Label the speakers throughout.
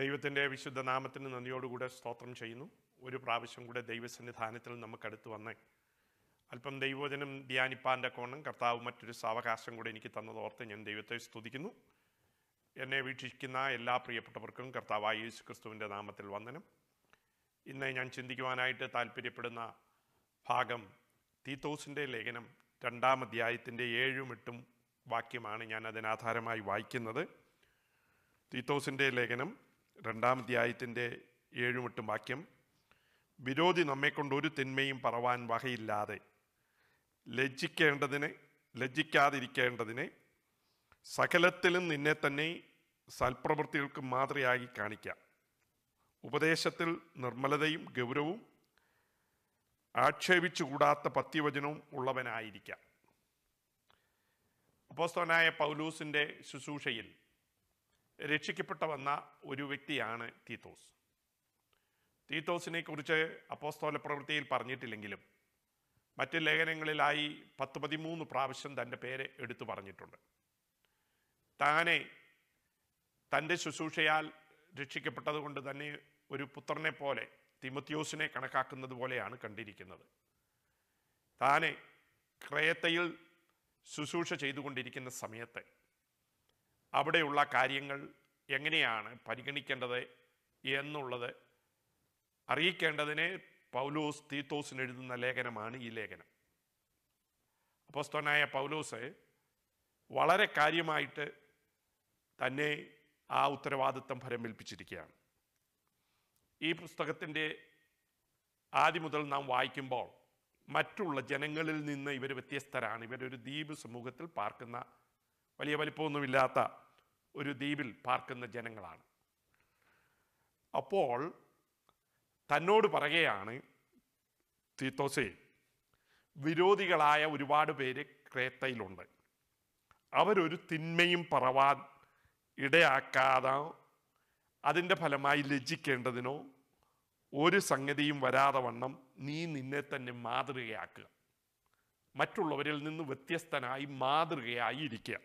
Speaker 1: ദൈവത്തിൻ്റെ വിശുദ്ധ നാമത്തിന് നന്ദിയോടുകൂടെ സ്തോത്രം ചെയ്യുന്നു ഒരു പ്രാവശ്യം കൂടെ ദൈവസന്നിധാനത്തിൽ നമുക്കടുത്ത് വന്നേ അല്പം ദൈവവചനം ധ്യാനിപ്പാൻ്റെ കോണം കർത്താവ് മറ്റൊരു സാവകാശം കൂടെ എനിക്ക് തന്നതോർത്ത് ഞാൻ ദൈവത്തെ സ്തുതിക്കുന്നു എന്നെ വീക്ഷിക്കുന്ന എല്ലാ പ്രിയപ്പെട്ടവർക്കും കർത്താവായ യേശു ക്രിസ്തുവിൻ്റെ നാമത്തിൽ വന്ദനം ഇന്ന് ഞാൻ ചിന്തിക്കുവാനായിട്ട് താല്പര്യപ്പെടുന്ന ഭാഗം തീത്തോസിൻ്റെ ലേഖനം രണ്ടാം അധ്യായത്തിൻ്റെ ഏഴും എട്ടും വാക്യമാണ് ഞാൻ അതിനാധാരമായി വായിക്കുന്നത് തീത്തോസിൻ്റെ ലേഖനം രണ്ടാം അധ്യായത്തിൻ്റെ ഏഴുമെട്ടും വാക്യം വിരോധി നമ്മെക്കൊണ്ട് ഒരു തിന്മയും പറവാൻ വകയില്ലാതെ ലജ്ജിക്കേണ്ടതിന് ലജ്ജിക്കാതിരിക്കേണ്ടതിന് സകലത്തിലും നിന്നെ തന്നെ സൽപ്രവൃത്തികൾക്ക് മാതൃയായി കാണിക്കാം ഉപദേശത്തിൽ നിർമ്മലതയും ഗൗരവവും ആക്ഷേപിച്ചുകൂടാത്ത പത്യവചനവും ഉള്ളവനായിരിക്കാം അപ്പോസ്തവനായ പൗലൂസിൻ്റെ ശുശ്രൂഷയിൽ രക്ഷിക്കപ്പെട്ട വന്ന ഒരു വ്യക്തിയാണ് തീത്തോസ് തീത്തോസിനെ കുറിച്ച് അപ്പോസ്തോല പ്രവൃത്തിയിൽ പറഞ്ഞിട്ടില്ലെങ്കിലും മറ്റ് ലേഖനങ്ങളിലായി പത്ത് പതിമൂന്ന് പ്രാവശ്യം തൻ്റെ പേര് എടുത്തു പറഞ്ഞിട്ടുണ്ട് താനെ തൻ്റെ ശുശ്രൂഷയാൽ രക്ഷിക്കപ്പെട്ടതുകൊണ്ട് തന്നെ ഒരു പുത്രനെ പോലെ തിമത്യോസിനെ കണക്കാക്കുന്നത് പോലെയാണ് കണ്ടിരിക്കുന്നത് താനെ ക്രയത്തയിൽ ശുശ്രൂഷ ചെയ്തുകൊണ്ടിരിക്കുന്ന സമയത്തെ അവിടെയുള്ള കാര്യങ്ങൾ എങ്ങനെയാണ് പരിഗണിക്കേണ്ടത് എന്നുള്ളത് അറിയിക്കേണ്ടതിന് പൗലോസ് തീത്തോസിന് എഴുതുന്ന ലേഖനമാണ് ഈ ലേഖനം അപ്പസ്തനായ പൗലോസ് വളരെ കാര്യമായിട്ട് തന്നെ ആ ഉത്തരവാദിത്തം ഫരമേൽപ്പിച്ചിരിക്കുകയാണ് ഈ പുസ്തകത്തിൻ്റെ ആദ്യം മുതൽ നാം വായിക്കുമ്പോൾ മറ്റുള്ള ജനങ്ങളിൽ നിന്ന് ഇവർ വ്യത്യസ്തരാണ് ഇവരൊരു ദ്വീപ് സമൂഹത്തിൽ പാർക്കുന്ന വലിയ വലിപ്പമൊന്നുമില്ലാത്ത ഒരു ദ്വീപിൽ പാർക്കുന്ന ജനങ്ങളാണ് അപ്പോൾ തന്നോട് പറയുകയാണ് തീത്തോസേ വിരോധികളായ ഒരുപാട് പേര് ക്രേത്തയിലുണ്ട് അവരൊരു തിന്മയും പറവാൻ ഇടയാക്കാതെ അതിൻ്റെ ഫലമായി ലജ്ജിക്കേണ്ടതിനോ ഒരു സംഗതിയും വരാതെ വണ്ണം നീ നിന്നെ തന്നെ മാതൃകയാക്കുക മറ്റുള്ളവരിൽ നിന്ന് വ്യത്യസ്തനായി മാതൃകയായി ഇരിക്കുക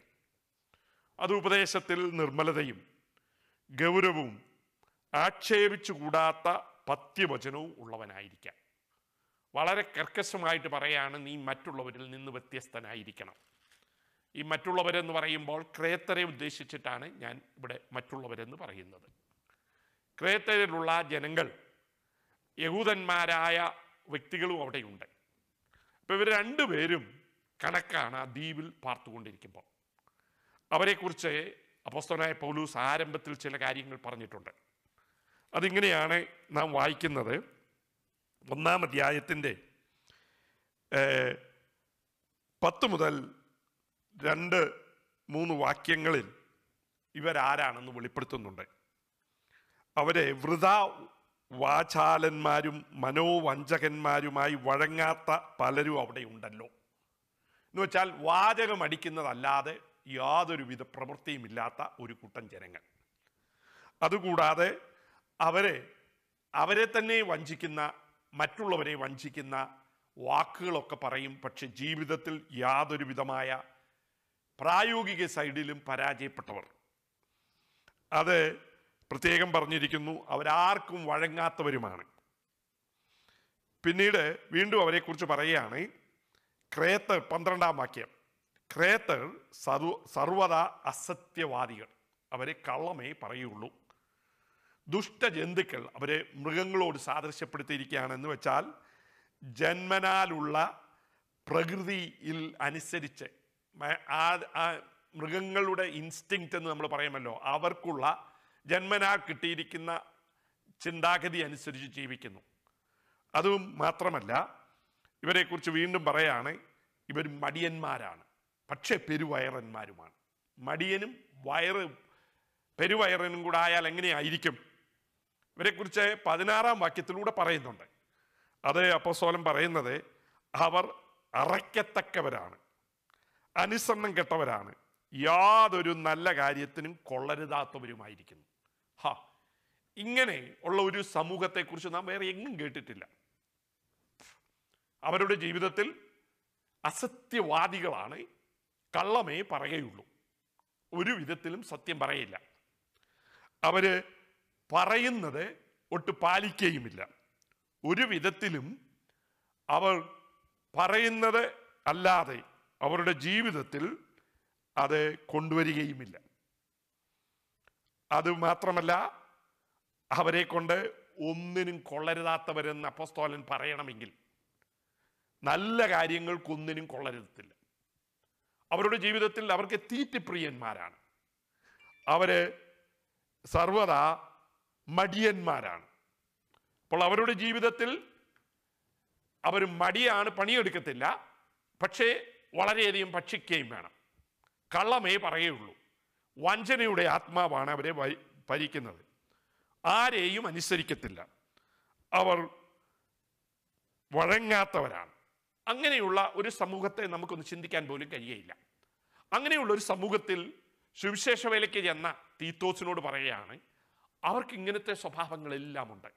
Speaker 1: അത് ഉപദേശത്തിൽ നിർമ്മലതയും ഗൗരവവും ആക്ഷേപിച്ചുകൂടാത്ത പത്യവചനവും ഉള്ളവനായിരിക്കാം വളരെ കർക്കശമായിട്ട് പറയാണ് നീ മറ്റുള്ളവരിൽ നിന്ന് വ്യത്യസ്തനായിരിക്കണം ഈ മറ്റുള്ളവരെന്ന് പറയുമ്പോൾ ക്രേത്തരെ ഉദ്ദേശിച്ചിട്ടാണ് ഞാൻ ഇവിടെ മറ്റുള്ളവരെന്ന് പറയുന്നത് ക്രേത്തരിലുള്ള ജനങ്ങൾ യഹൂദന്മാരായ വ്യക്തികളും അവിടെയുണ്ട് അപ്പോൾ ഇവർ രണ്ടുപേരും കണക്കാണ് ആ ദ്വീപിൽ പാർത്തുകൊണ്ടിരിക്കുമ്പോൾ അവരെക്കുറിച്ച് അപ്പോസ്തനായ പൗലൂസ് ആരംഭത്തിൽ ചില കാര്യങ്ങൾ പറഞ്ഞിട്ടുണ്ട് അതിങ്ങനെയാണ് നാം വായിക്കുന്നത് ഒന്നാം അധ്യായത്തിൻ്റെ പത്ത് മുതൽ രണ്ട് മൂന്ന് വാക്യങ്ങളിൽ ഇവരാരാണെന്ന് വെളിപ്പെടുത്തുന്നുണ്ട് അവരെ വൃത വാചാലന്മാരും മനോവഞ്ചകന്മാരുമായി വഴങ്ങാത്ത പലരും അവിടെ ഉണ്ടല്ലോ എന്ന് വെച്ചാൽ വാചകം അടിക്കുന്നതല്ലാതെ യാതൊരുവിധ പ്രവൃത്തിയുമില്ലാത്ത ഒരു കൂട്ടം ജനങ്ങൾ അതുകൂടാതെ അവരെ അവരെ തന്നെ വഞ്ചിക്കുന്ന മറ്റുള്ളവരെ വഞ്ചിക്കുന്ന വാക്കുകളൊക്കെ പറയും പക്ഷെ ജീവിതത്തിൽ യാതൊരു വിധമായ പ്രായോഗിക സൈഡിലും പരാജയപ്പെട്ടവർ അത് പ്രത്യേകം പറഞ്ഞിരിക്കുന്നു അവരാർക്കും വഴങ്ങാത്തവരുമാണ് പിന്നീട് വീണ്ടും അവരെക്കുറിച്ച് പറയുകയാണ് ക്രേത്ത് പന്ത്രണ്ടാം വാക്യം ക്രേത്തർ സർവ സർവത അസത്യവാദികൾ അവരെ കള്ളമേ പറയുള്ളൂ ദുഷ്ടജന്തുക്കൾ അവരെ മൃഗങ്ങളോട് സാദൃശ്യപ്പെടുത്തിയിരിക്കുകയാണെന്ന് വെച്ചാൽ ജന്മനാലുള്ള പ്രകൃതിയിൽ അനുസരിച്ച് ആ മൃഗങ്ങളുടെ ഇൻസ്റ്റിങ് എന്ന് നമ്മൾ പറയുമല്ലോ അവർക്കുള്ള ജന്മനാ കിട്ടിയിരിക്കുന്ന ചിന്താഗതി അനുസരിച്ച് ജീവിക്കുന്നു അതും മാത്രമല്ല ഇവരെക്കുറിച്ച് വീണ്ടും പറയുകയാണ് ഇവർ മടിയന്മാരാണ് പക്ഷേ പെരുവയറന്മാരുമാണ് മടിയനും വയറ് പെരുവയറനും കൂടെ ആയാൽ എങ്ങനെയായിരിക്കും ഇവരെക്കുറിച്ച് പതിനാറാം വാക്യത്തിലൂടെ പറയുന്നുണ്ട് അത് അപ്പസ്തോലം പറയുന്നത് അവർ അറയ്ക്കത്തക്കവരാണ് അനുസരണം കെട്ടവരാണ് യാതൊരു നല്ല കാര്യത്തിനും കൊള്ളരുതാത്തവരുമായിരിക്കുന്നു ഹാ ഇങ്ങനെ ഉള്ള ഒരു സമൂഹത്തെക്കുറിച്ച് നാം വേറെ എങ്ങും കേട്ടിട്ടില്ല അവരുടെ ജീവിതത്തിൽ അസത്യവാദികളാണ് കള്ളമേ പറയുള്ളൂ ഒരു വിധത്തിലും സത്യം പറയില്ല അവർ പറയുന്നത് ഒട്ട് പാലിക്കുകയുമില്ല ഒരു വിധത്തിലും അവർ പറയുന്നത് അല്ലാതെ അവരുടെ ജീവിതത്തിൽ അത് കൊണ്ടുവരികയുമില്ല അത് മാത്രമല്ല അവരെ കൊണ്ട് ഒന്നിനും കൊള്ളരുതാത്തവരെന്ന് അപ്പസ്തോലൻ പറയണമെങ്കിൽ നല്ല കാര്യങ്ങൾക്കൊന്നിനും കൊള്ളരുതത്തില്ല അവരുടെ ജീവിതത്തിൽ അവർക്ക് തീറ്റിപ്രിയന്മാരാണ് അവര് സർവദാ മടിയന്മാരാണ് അപ്പോൾ അവരുടെ ജീവിതത്തിൽ അവർ മടിയാണ് പണിയെടുക്കത്തില്ല പക്ഷേ വളരെയധികം ഭക്ഷിക്കുകയും വേണം കള്ളമേ പറയുള്ളൂ വഞ്ചനയുടെ ആത്മാവാണ് അവരെ ഭരിക്കുന്നത് ആരെയും അനുസരിക്കത്തില്ല അവർ വഴങ്ങാത്തവരാണ് അങ്ങനെയുള്ള ഒരു സമൂഹത്തെ നമുക്കൊന്ന് ചിന്തിക്കാൻ പോലും കഴിയയില്ല അങ്ങനെയുള്ള ഒരു സമൂഹത്തിൽ സുവിശേഷ വേലയ്ക്ക് ചെന്ന തീത്തോസിനോട് പറയുകയാണ് അവർക്ക് ഇങ്ങനത്തെ സ്വഭാവങ്ങളെല്ലാം ഉണ്ട്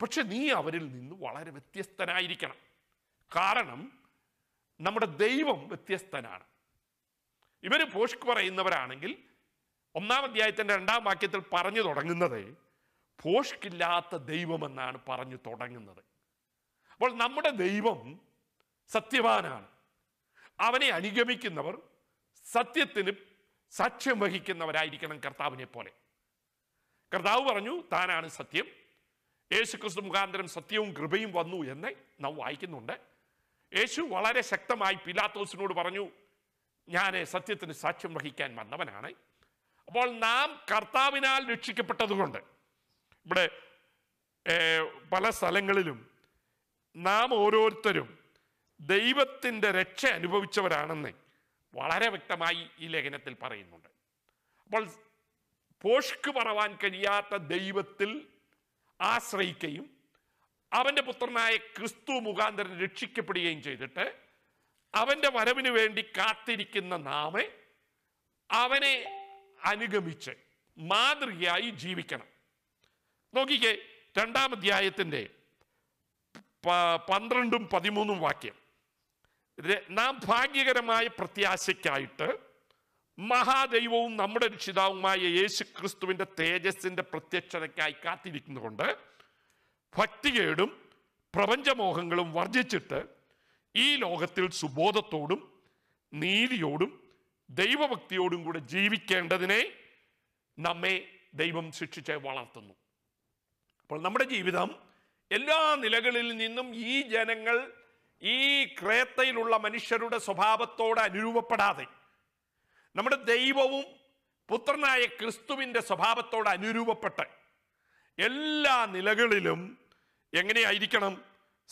Speaker 1: പക്ഷെ നീ അവരിൽ നിന്ന് വളരെ വ്യത്യസ്തനായിരിക്കണം കാരണം നമ്മുടെ ദൈവം വ്യത്യസ്തനാണ് ഇവർ പോഷ്ക് പറയുന്നവരാണെങ്കിൽ ഒന്നാം അധ്യായത്തിൻ്റെ രണ്ടാം വാക്യത്തിൽ പറഞ്ഞു തുടങ്ങുന്നത് പോഷ്കില്ലാത്ത ദൈവമെന്നാണ് പറഞ്ഞു തുടങ്ങുന്നത് അപ്പോൾ നമ്മുടെ ദൈവം സത്യവാനാണ് അവനെ അനുഗമിക്കുന്നവർ സത്യത്തിന് സാക്ഷ്യം വഹിക്കുന്നവരായിരിക്കണം കർത്താവിനെ പോലെ കർത്താവ് പറഞ്ഞു താനാണ് സത്യം യേശുക്രിസ്തു മുഖാന്തരം സത്യവും കൃപയും വന്നു എന്ന് നാം വായിക്കുന്നുണ്ട് യേശു വളരെ ശക്തമായി പിലാത്തോസിനോട് പറഞ്ഞു ഞാൻ സത്യത്തിന് സാക്ഷ്യം വഹിക്കാൻ വന്നവനാണ് അപ്പോൾ നാം കർത്താവിനാൽ രക്ഷിക്കപ്പെട്ടതുകൊണ്ട് ഇവിടെ പല സ്ഥലങ്ങളിലും നാം ഓരോരുത്തരും ദൈവത്തിൻ്റെ രക്ഷ അനുഭവിച്ചവരാണെന്ന് വളരെ വ്യക്തമായി ഈ ലേഖനത്തിൽ പറയുന്നുണ്ട് അപ്പോൾ പോഷ്ക്ക് പറവാൻ കഴിയാത്ത ദൈവത്തിൽ ആശ്രയിക്കുകയും അവൻ്റെ പുത്രനായ ക്രിസ്തു മുഖാന്തരൻ രക്ഷിക്കപ്പെടുകയും ചെയ്തിട്ട് അവൻ്റെ വരവിന് വേണ്ടി കാത്തിരിക്കുന്ന നാമെ അവനെ അനുഗമിച്ച് മാതൃകയായി ജീവിക്കണം നോക്കിക്കേ രണ്ടാം അധ്യായത്തിൻ്റെ പന്ത്രണ്ടും പതിമൂന്നും വാക്യം നാം ഭാഗ്യകരമായ പ്രത്യാശയ്ക്കായിട്ട് മഹാദൈവവും നമ്മുടെ രക്ഷിതാവുമായ യേശു ക്രിസ്തുവിൻ്റെ തേജസ്സിൻ്റെ പ്രത്യക്ഷതയ്ക്കായി കാത്തിരിക്കുന്നതുകൊണ്ട് ഭക്തികേടും പ്രപഞ്ചമോഹങ്ങളും വർജിച്ചിട്ട് ഈ ലോകത്തിൽ സുബോധത്തോടും നീതിയോടും ദൈവഭക്തിയോടും കൂടെ ജീവിക്കേണ്ടതിനെ നമ്മെ ദൈവം ശിക്ഷിച്ച് വളർത്തുന്നു അപ്പോൾ നമ്മുടെ ജീവിതം എല്ലാ നിലകളിൽ നിന്നും ഈ ജനങ്ങൾ ഈ ക്രേത്തയിലുള്ള മനുഷ്യരുടെ സ്വഭാവത്തോട് അനുരൂപപ്പെടാതെ നമ്മുടെ ദൈവവും പുത്രനായ ക്രിസ്തുവിൻ്റെ സ്വഭാവത്തോട് അനുരൂപപ്പെട്ട് എല്ലാ നിലകളിലും എങ്ങനെയായിരിക്കണം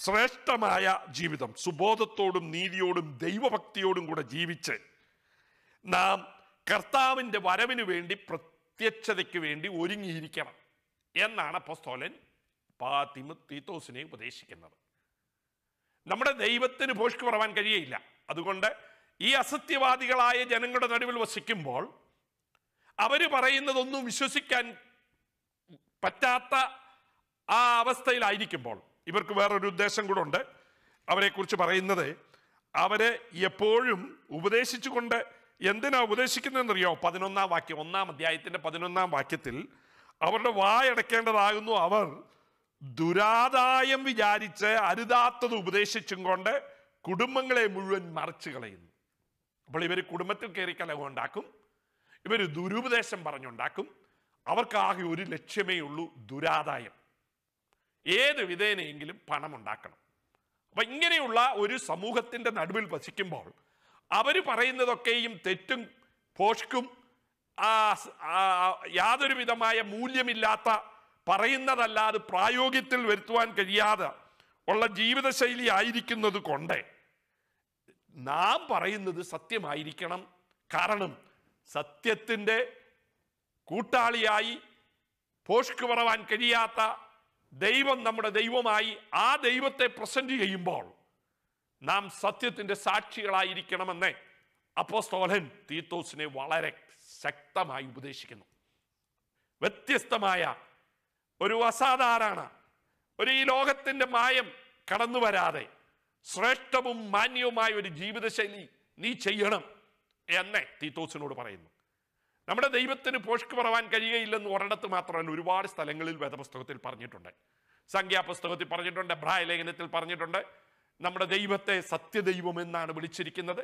Speaker 1: ശ്രേഷ്ഠമായ ജീവിതം സുബോധത്തോടും നീതിയോടും ദൈവഭക്തിയോടും കൂടെ ജീവിച്ച് നാം കർത്താവിൻ്റെ വരവിന് വേണ്ടി പ്രത്യക്ഷതയ്ക്ക് വേണ്ടി ഒരുങ്ങിയിരിക്കണം എന്നാണ് അപ്പോസ്തോലൻ പാത്തിമ തീത്തോസിനെ ഉപദേശിക്കുന്നത് നമ്മുടെ ദൈവത്തിന് ഭോഷ്ക് പറവാൻ കഴിയയില്ല അതുകൊണ്ട് ഈ അസത്യവാദികളായ ജനങ്ങളുടെ നടുവിൽ വസിക്കുമ്പോൾ അവർ പറയുന്നതൊന്നും വിശ്വസിക്കാൻ പറ്റാത്ത ആ അവസ്ഥയിലായിരിക്കുമ്പോൾ ഇവർക്ക് വേറൊരു ഉദ്ദേശം കൂടെ ഉണ്ട് അവരെക്കുറിച്ച് പറയുന്നത് അവരെ എപ്പോഴും ഉപദേശിച്ചുകൊണ്ട് എന്തിനാ ഉപദേശിക്കുന്നതെന്നറിയോ പതിനൊന്നാം വാക്യം ഒന്നാം അധ്യായത്തിൻ്റെ പതിനൊന്നാം വാക്യത്തിൽ അവരുടെ വായടക്കേണ്ടതാകുന്നു അവർ ദുരാദായം വിചാരിച്ച് അരുതാത്തത് ഉപദേശിച്ചും കൊണ്ട് കുടുംബങ്ങളെ മുഴുവൻ മറിച്ചു കളയുന്നു അപ്പോൾ ഇവർ കുടുംബത്തിൽ കയറി കലഹമുണ്ടാക്കും ഇവർ ദുരുപദേശം പറഞ്ഞുണ്ടാക്കും അവർക്കാകെ ഒരു ലക്ഷ്യമേ ഉള്ളൂ ദുരാദായം ഏത് വിധേനയെങ്കിലും ഉണ്ടാക്കണം അപ്പം ഇങ്ങനെയുള്ള ഒരു സമൂഹത്തിൻ്റെ നടുവിൽ വസിക്കുമ്പോൾ അവർ പറയുന്നതൊക്കെയും തെറ്റും പോഷ്കും യാതൊരു വിധമായ മൂല്യമില്ലാത്ത പറയുന്നതല്ലാതെ പ്രായോഗികത്തിൽ വരുത്തുവാൻ കഴിയാതെ ഉള്ള ജീവിതശൈലി ആയിരിക്കുന്നത് കൊണ്ട് നാം പറയുന്നത് സത്യമായിരിക്കണം കാരണം സത്യത്തിൻ്റെ കൂട്ടാളിയായി പോഷ്ക്ക് പറവാൻ കഴിയാത്ത ദൈവം നമ്മുടെ ദൈവമായി ആ ദൈവത്തെ പ്രസന്റ് ചെയ്യുമ്പോൾ നാം സത്യത്തിൻ്റെ സാക്ഷികളായിരിക്കണമെന്ന് അപ്പോസ്തോലൻ തീത്തോസിനെ വളരെ ശക്തമായി ഉപദേശിക്കുന്നു വ്യത്യസ്തമായ ഒരു അസാധാരണ ഒരു ഈ ലോകത്തിൻ്റെ മായം കടന്നു വരാതെ ശ്രേഷ്ഠവും മാന്യവുമായ ഒരു ജീവിതശൈലി നീ ചെയ്യണം എന്നെ തീത്തോസിനോട് പറയുന്നു നമ്മുടെ ദൈവത്തിന് പോഷ്ക്ക് പറവാൻ കഴിയുകയില്ലെന്ന് ഒരിടത്ത് മാത്രമല്ല ഒരുപാട് സ്ഥലങ്ങളിൽ വേദപുസ്തകത്തിൽ പറഞ്ഞിട്ടുണ്ട് സംഖ്യാപുസ്തകത്തിൽ പറഞ്ഞിട്ടുണ്ട് ലേഖനത്തിൽ പറഞ്ഞിട്ടുണ്ട് നമ്മുടെ ദൈവത്തെ സത്യദൈവം എന്നാണ് വിളിച്ചിരിക്കുന്നത്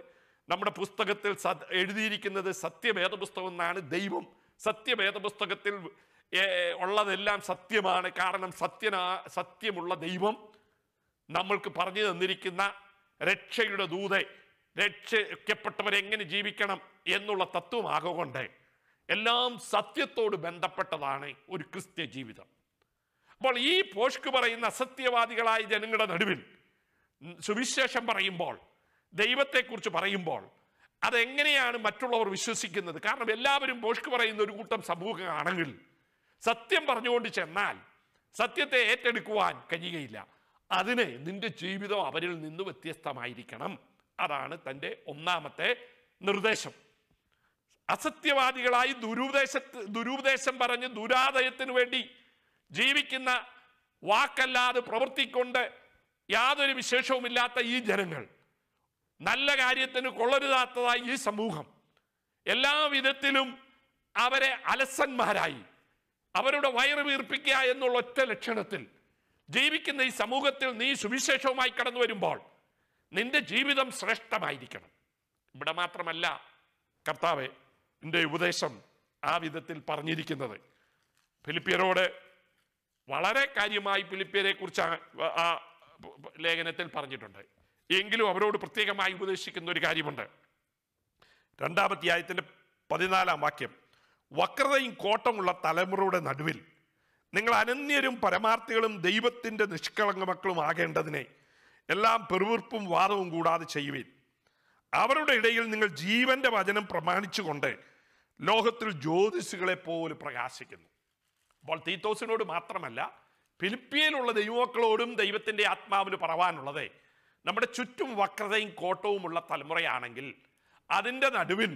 Speaker 1: നമ്മുടെ പുസ്തകത്തിൽ എഴുതിയിരിക്കുന്നത് സത്യവേദപുസ്തകം എന്നാണ് ദൈവം സത്യവേദപുസ്തകത്തിൽ ഉള്ളതെല്ലാം സത്യമാണ് കാരണം സത്യനാ സത്യമുള്ള ദൈവം നമ്മൾക്ക് പറഞ്ഞു തന്നിരിക്കുന്ന രക്ഷയുടെ ദൂതെ രക്ഷിക്കപ്പെട്ടവരെങ്ങനെ ജീവിക്കണം എന്നുള്ള തത്വമാകൊണ്ട് എല്ലാം സത്യത്തോട് ബന്ധപ്പെട്ടതാണ് ഒരു ക്രിസ്ത്യ ജീവിതം അപ്പോൾ ഈ പോഷ്ക്ക് പറയുന്ന അസത്യവാദികളായ ജനങ്ങളുടെ നടുവിൽ സുവിശേഷം പറയുമ്പോൾ ദൈവത്തെക്കുറിച്ച് പറയുമ്പോൾ അതെങ്ങനെയാണ് മറ്റുള്ളവർ വിശ്വസിക്കുന്നത് കാരണം എല്ലാവരും പോഷ്ക്ക് പറയുന്ന ഒരു കൂട്ടം സമൂഹമാണെങ്കിൽ സത്യം പറഞ്ഞുകൊണ്ട് ചെന്നാൽ സത്യത്തെ ഏറ്റെടുക്കുവാൻ കഴിയുകയില്ല അതിന് നിന്റെ ജീവിതം അവരിൽ നിന്ന് വ്യത്യസ്തമായിരിക്കണം അതാണ് തൻ്റെ ഒന്നാമത്തെ നിർദ്ദേശം അസത്യവാദികളായി ദുരുപദേശ ദുരുപദേശം പറഞ്ഞ് ദുരാദയത്തിനു വേണ്ടി ജീവിക്കുന്ന വാക്കല്ലാതെ പ്രവർത്തിക്കൊണ്ട് യാതൊരു വിശേഷവുമില്ലാത്ത ഈ ജനങ്ങൾ നല്ല കാര്യത്തിന് കൊള്ളരുതാത്തതായി ഈ സമൂഹം എല്ലാ വിധത്തിലും അവരെ അലസന്മാരായി അവരുടെ വയറ് വീർപ്പിക്കുക എന്നുള്ള ഒറ്റ ലക്ഷണത്തിൽ ജീവിക്കുന്ന ഈ സമൂഹത്തിൽ നീ സുവിശേഷവുമായി കടന്നു വരുമ്പോൾ നിന്റെ ജീവിതം ശ്രേഷ്ഠമായിരിക്കണം ഇവിടെ മാത്രമല്ല കർത്താവ് എൻ്റെ ഉപദേശം ആ വിധത്തിൽ പറഞ്ഞിരിക്കുന്നത് ഫിലിപ്പിയരോട് വളരെ കാര്യമായി ഫിലിപ്പിയരെ കുറിച്ച് ആ ലേഖനത്തിൽ പറഞ്ഞിട്ടുണ്ട് എങ്കിലും അവരോട് പ്രത്യേകമായി ഉപദേശിക്കുന്ന ഒരു കാര്യമുണ്ട് രണ്ടാമത്തെ ആയത്തിൻ്റെ പതിനാലാം വാക്യം വക്രതയും കോട്ടമുള്ള തലമുറയുടെ നടുവിൽ നിങ്ങൾ അനന്യരും പരമാർത്ഥികളും ദൈവത്തിൻ്റെ നിഷ്കളങ്ക മക്കളും ആകേണ്ടതിനെ എല്ലാം പെറുവിർപ്പും വാദവും കൂടാതെ ചെയ്യുവിൻ അവരുടെ ഇടയിൽ നിങ്ങൾ ജീവന്റെ വചനം പ്രമാണിച്ചുകൊണ്ട് ലോകത്തിൽ ജ്യോതിഷുകളെ പോലെ പ്രകാശിക്കുന്നു അപ്പോൾ തീത്തോസിനോട് മാത്രമല്ല ഫിലിപ്പീനുള്ള ദൈവമക്കളോടും ദൈവത്തിൻ്റെ ആത്മാവിന് പറവാനുള്ളത് നമ്മുടെ ചുറ്റും വക്രതയും കോട്ടവുമുള്ള തലമുറയാണെങ്കിൽ അതിൻ്റെ നടുവിൽ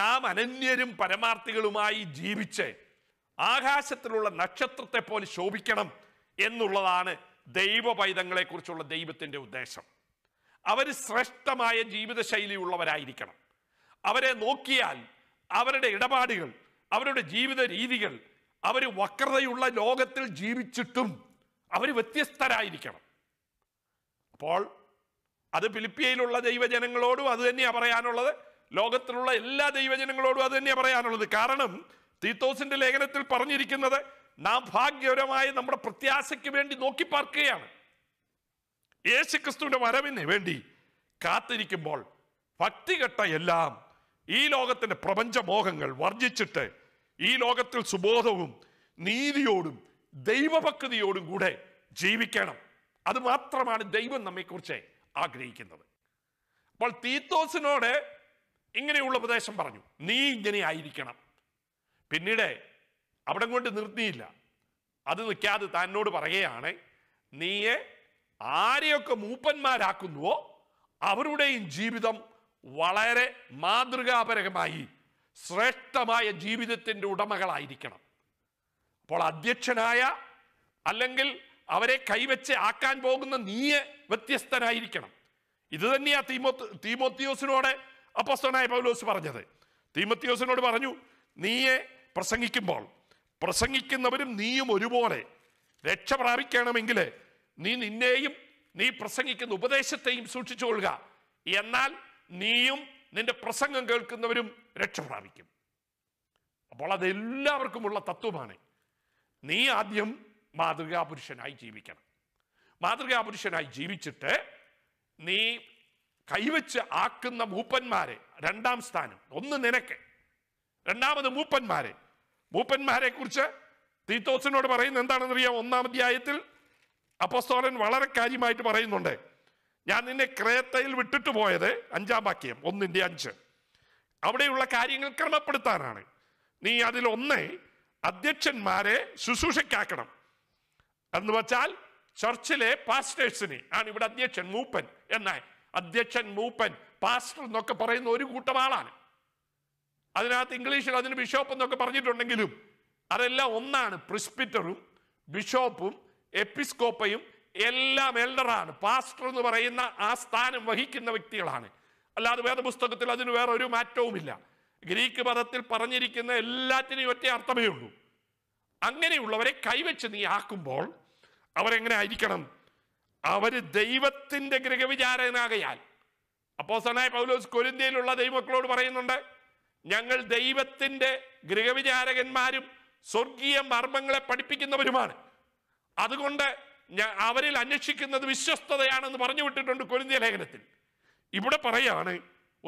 Speaker 1: നാം അനന്യരും പരമാർത്ഥികളുമായി ജീവിച്ച് ആകാശത്തിലുള്ള നക്ഷത്രത്തെ പോലെ ശോഭിക്കണം എന്നുള്ളതാണ് ദൈവ പൈതങ്ങളെക്കുറിച്ചുള്ള ദൈവത്തിൻ്റെ ഉദ്ദേശം അവർ ശ്രേഷ്ഠമായ ജീവിതശൈലിയുള്ളവരായിരിക്കണം അവരെ നോക്കിയാൽ അവരുടെ ഇടപാടുകൾ അവരുടെ ജീവിത രീതികൾ അവർ വക്രതയുള്ള ലോകത്തിൽ ജീവിച്ചിട്ടും അവർ വ്യത്യസ്തരായിരിക്കണം അപ്പോൾ അത് ഫിലിപ്പിയയിലുള്ള ദൈവജനങ്ങളോടും അത് തന്നെയാണ് പറയാനുള്ളത് ലോകത്തിലുള്ള എല്ലാ ദൈവജനങ്ങളോടും അത് തന്നെയാണ് പറയാനുള്ളത് കാരണം തീത്തോസിന്റെ ലേഖനത്തിൽ പറഞ്ഞിരിക്കുന്നത് നാം ഭാഗ്യപരമായി നമ്മുടെ പ്രത്യാശയ്ക്ക് വേണ്ടി നോക്കി പാർക്കുകയാണ് യേശു ക്രിസ്തുവിന്റെ വരവിന് വേണ്ടി കാത്തിരിക്കുമ്പോൾ ഭക്തികെട്ട എല്ലാം ഈ ലോകത്തിന്റെ പ്രപഞ്ചമോഹങ്ങൾ വർജിച്ചിട്ട് ഈ ലോകത്തിൽ സുബോധവും നീതിയോടും ദൈവഭക്തിയോടും കൂടെ ജീവിക്കണം അത് മാത്രമാണ് ദൈവം നമ്മെക്കുറിച്ച് ആഗ്രഹിക്കുന്നത് അപ്പോൾ തീത്തോസിനോട് ഇങ്ങനെയുള്ള ഉപദേശം പറഞ്ഞു നീ ഇങ്ങനെ ആയിരിക്കണം പിന്നീട് അവിടെ കൊണ്ട് നിർത്തിയില്ല അത് നിൽക്കാതെ തന്നോട് പറയുകയാണ് നീയെ ആരെയൊക്കെ മൂപ്പന്മാരാക്കുന്നുവോ അവരുടെയും ജീവിതം വളരെ മാതൃകാപരകമായി ശ്രേഷ്ഠമായ ജീവിതത്തിൻ്റെ ഉടമകളായിരിക്കണം അപ്പോൾ അധ്യക്ഷനായ അല്ലെങ്കിൽ അവരെ കൈവച്ച് ആക്കാൻ പോകുന്ന നീയെ വ്യത്യസ്തനായിരിക്കണം ഇത് തന്നെയാ തീമോ തീമോത്തിയോസിനോട് അപ്പസ്തനായ പൗലോസ് പറഞ്ഞത് തീമത്തിയോസിനോട് പറഞ്ഞു നീയെ പ്രസംഗിക്കുമ്പോൾ പ്രസംഗിക്കുന്നവരും നീയും ഒരുപോലെ രക്ഷ പ്രാപിക്കണമെങ്കിൽ നീ നിന്നെയും നീ പ്രസംഗിക്കുന്ന ഉപദേശത്തെയും കൊള്ളുക എന്നാൽ നീയും നിന്റെ പ്രസംഗം കേൾക്കുന്നവരും രക്ഷ പ്രാപിക്കും അപ്പോൾ അതെല്ലാവർക്കുമുള്ള തത്വമാണ് നീ ആദ്യം മാതൃകാപുരുഷനായി ജീവിക്കണം മാതൃകാപുരുഷനായി ജീവിച്ചിട്ട് നീ കൈവച്ച് ആക്കുന്ന മൂപ്പന്മാരെ രണ്ടാം സ്ഥാനം ഒന്ന് നിനക്ക് രണ്ടാമത് മൂപ്പന്മാരെ മൂപ്പന്മാരെ കുറിച്ച് തീത്തോസിനോട് പറയുന്ന എന്താണെന്ന് അറിയാം ഒന്നാം അധ്യായത്തിൽ അപ്പസ്തോലൻ വളരെ കാര്യമായിട്ട് പറയുന്നുണ്ട് ഞാൻ നിന്നെ ക്രേത്തയിൽ വിട്ടിട്ട് പോയത് അഞ്ചാം വാക്യം ഒന്നിൻ്റെ അഞ്ച് അവിടെയുള്ള കാര്യങ്ങൾ ക്രമപ്പെടുത്താനാണ് നീ അതിലൊന്നേ അധ്യക്ഷന്മാരെ ശുശ്രൂഷയ്ക്കാക്കണം എന്ന് വച്ചാൽ ചർച്ചിലെ പാസ്റ്റേഴ്സിനെ ആണ് ഇവിടെ അധ്യക്ഷൻ മൂപ്പൻ എന്നായി അധ്യക്ഷൻ മൂപ്പൻ പാസ്റ്റർ എന്നൊക്കെ പറയുന്ന ഒരു കൂട്ടം ആളാണ് അതിനകത്ത് ഇംഗ്ലീഷിൽ അതിന് ബിഷോപ്പ് എന്നൊക്കെ പറഞ്ഞിട്ടുണ്ടെങ്കിലും അതെല്ലാം ഒന്നാണ് പ്രിസ്പിറ്ററും ബിഷപ്പും എപ്പിസ്കോപ്പയും എല്ലാം എൽഡറാണ് പാസ്റ്റർ എന്ന് പറയുന്ന ആ സ്ഥാനം വഹിക്കുന്ന വ്യക്തികളാണ് അല്ലാതെ വേദപുസ്തകത്തിൽ അതിന് വേറെ ഒരു മാറ്റവുമില്ല ഗ്രീക്ക് പദത്തിൽ പറഞ്ഞിരിക്കുന്ന എല്ലാത്തിനും ഒറ്റ അർത്ഥമേ ഉള്ളൂ അങ്ങനെയുള്ളവരെ കൈവച്ച് നീ ആക്കുമ്പോൾ അവരെങ്ങനെ ആയിരിക്കണം അവർ ദൈവത്തിൻ്റെ ഗൃഹവിചാരകനാകയാൽ അപ്പോസനായ പൗലോസ് കൊരിന്തിയിലുള്ള ദൈവമക്കളോട് പറയുന്നുണ്ട് ഞങ്ങൾ ദൈവത്തിൻ്റെ ഗൃഹവിചാരകന്മാരും സ്വർഗീയ മർമ്മങ്ങളെ പഠിപ്പിക്കുന്നവരുമാണ് അതുകൊണ്ട് അവരിൽ അന്വേഷിക്കുന്നത് വിശ്വസ്തതയാണെന്ന് പറഞ്ഞു വിട്ടിട്ടുണ്ട് കൊരിന്തിയ ലേഖനത്തിൽ ഇവിടെ പറയാണ്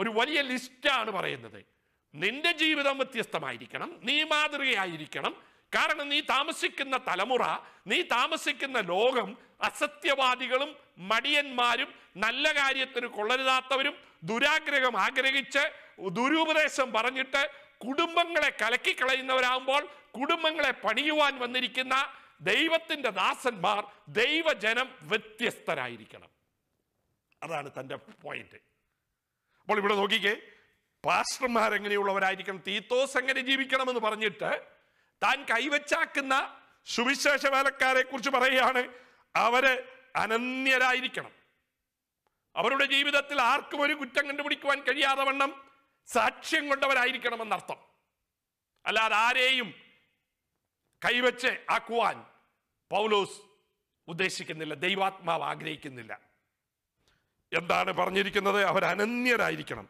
Speaker 1: ഒരു വലിയ ലിസ്റ്റാണ് പറയുന്നത് നിന്റെ ജീവിതം വ്യത്യസ്തമായിരിക്കണം നീ മാതൃകയായിരിക്കണം കാരണം നീ താമസിക്കുന്ന തലമുറ നീ താമസിക്കുന്ന ലോകം അസത്യവാദികളും മടിയന്മാരും നല്ല കാര്യത്തിന് കൊള്ളരുതാത്തവരും ദുരാഗ്രഹം ആഗ്രഹിച്ച് ദുരുപദേശം പറഞ്ഞിട്ട് കുടുംബങ്ങളെ കലക്കിക്കളയുന്നവരാകുമ്പോൾ കുടുംബങ്ങളെ പണിയുവാൻ വന്നിരിക്കുന്ന ദൈവത്തിൻ്റെ ദാസന്മാർ ദൈവജനം വ്യത്യസ്തരായിരിക്കണം അതാണ് തൻ്റെ പോയിന്റ് അപ്പോൾ ഇവിടെ നോക്കിക്കേ പാസ്റ്റർമാർ എങ്ങനെയുള്ളവരായിരിക്കണം തീത്തോസ് എങ്ങനെ ജീവിക്കണമെന്ന് പറഞ്ഞിട്ട് താൻ കൈവച്ചാക്കുന്ന സുവിശേഷ വേലക്കാരെ കുറിച്ച് പറയുകയാണ് അവര് അനന്യരായിരിക്കണം അവരുടെ ജീവിതത്തിൽ ആർക്കും ഒരു കുറ്റം കണ്ടുപിടിക്കുവാൻ കഴിയാതെ വണ്ണം സാക്ഷ്യം കൊണ്ടവരായിരിക്കണം എന്നർത്ഥം അല്ലാതെ ആരെയും കൈവച്ച് ആക്കുവാൻ പൗലോസ് ഉദ്ദേശിക്കുന്നില്ല ദൈവാത്മാവ് ആഗ്രഹിക്കുന്നില്ല എന്താണ് പറഞ്ഞിരിക്കുന്നത് അവർ അനന്യരായിരിക്കണം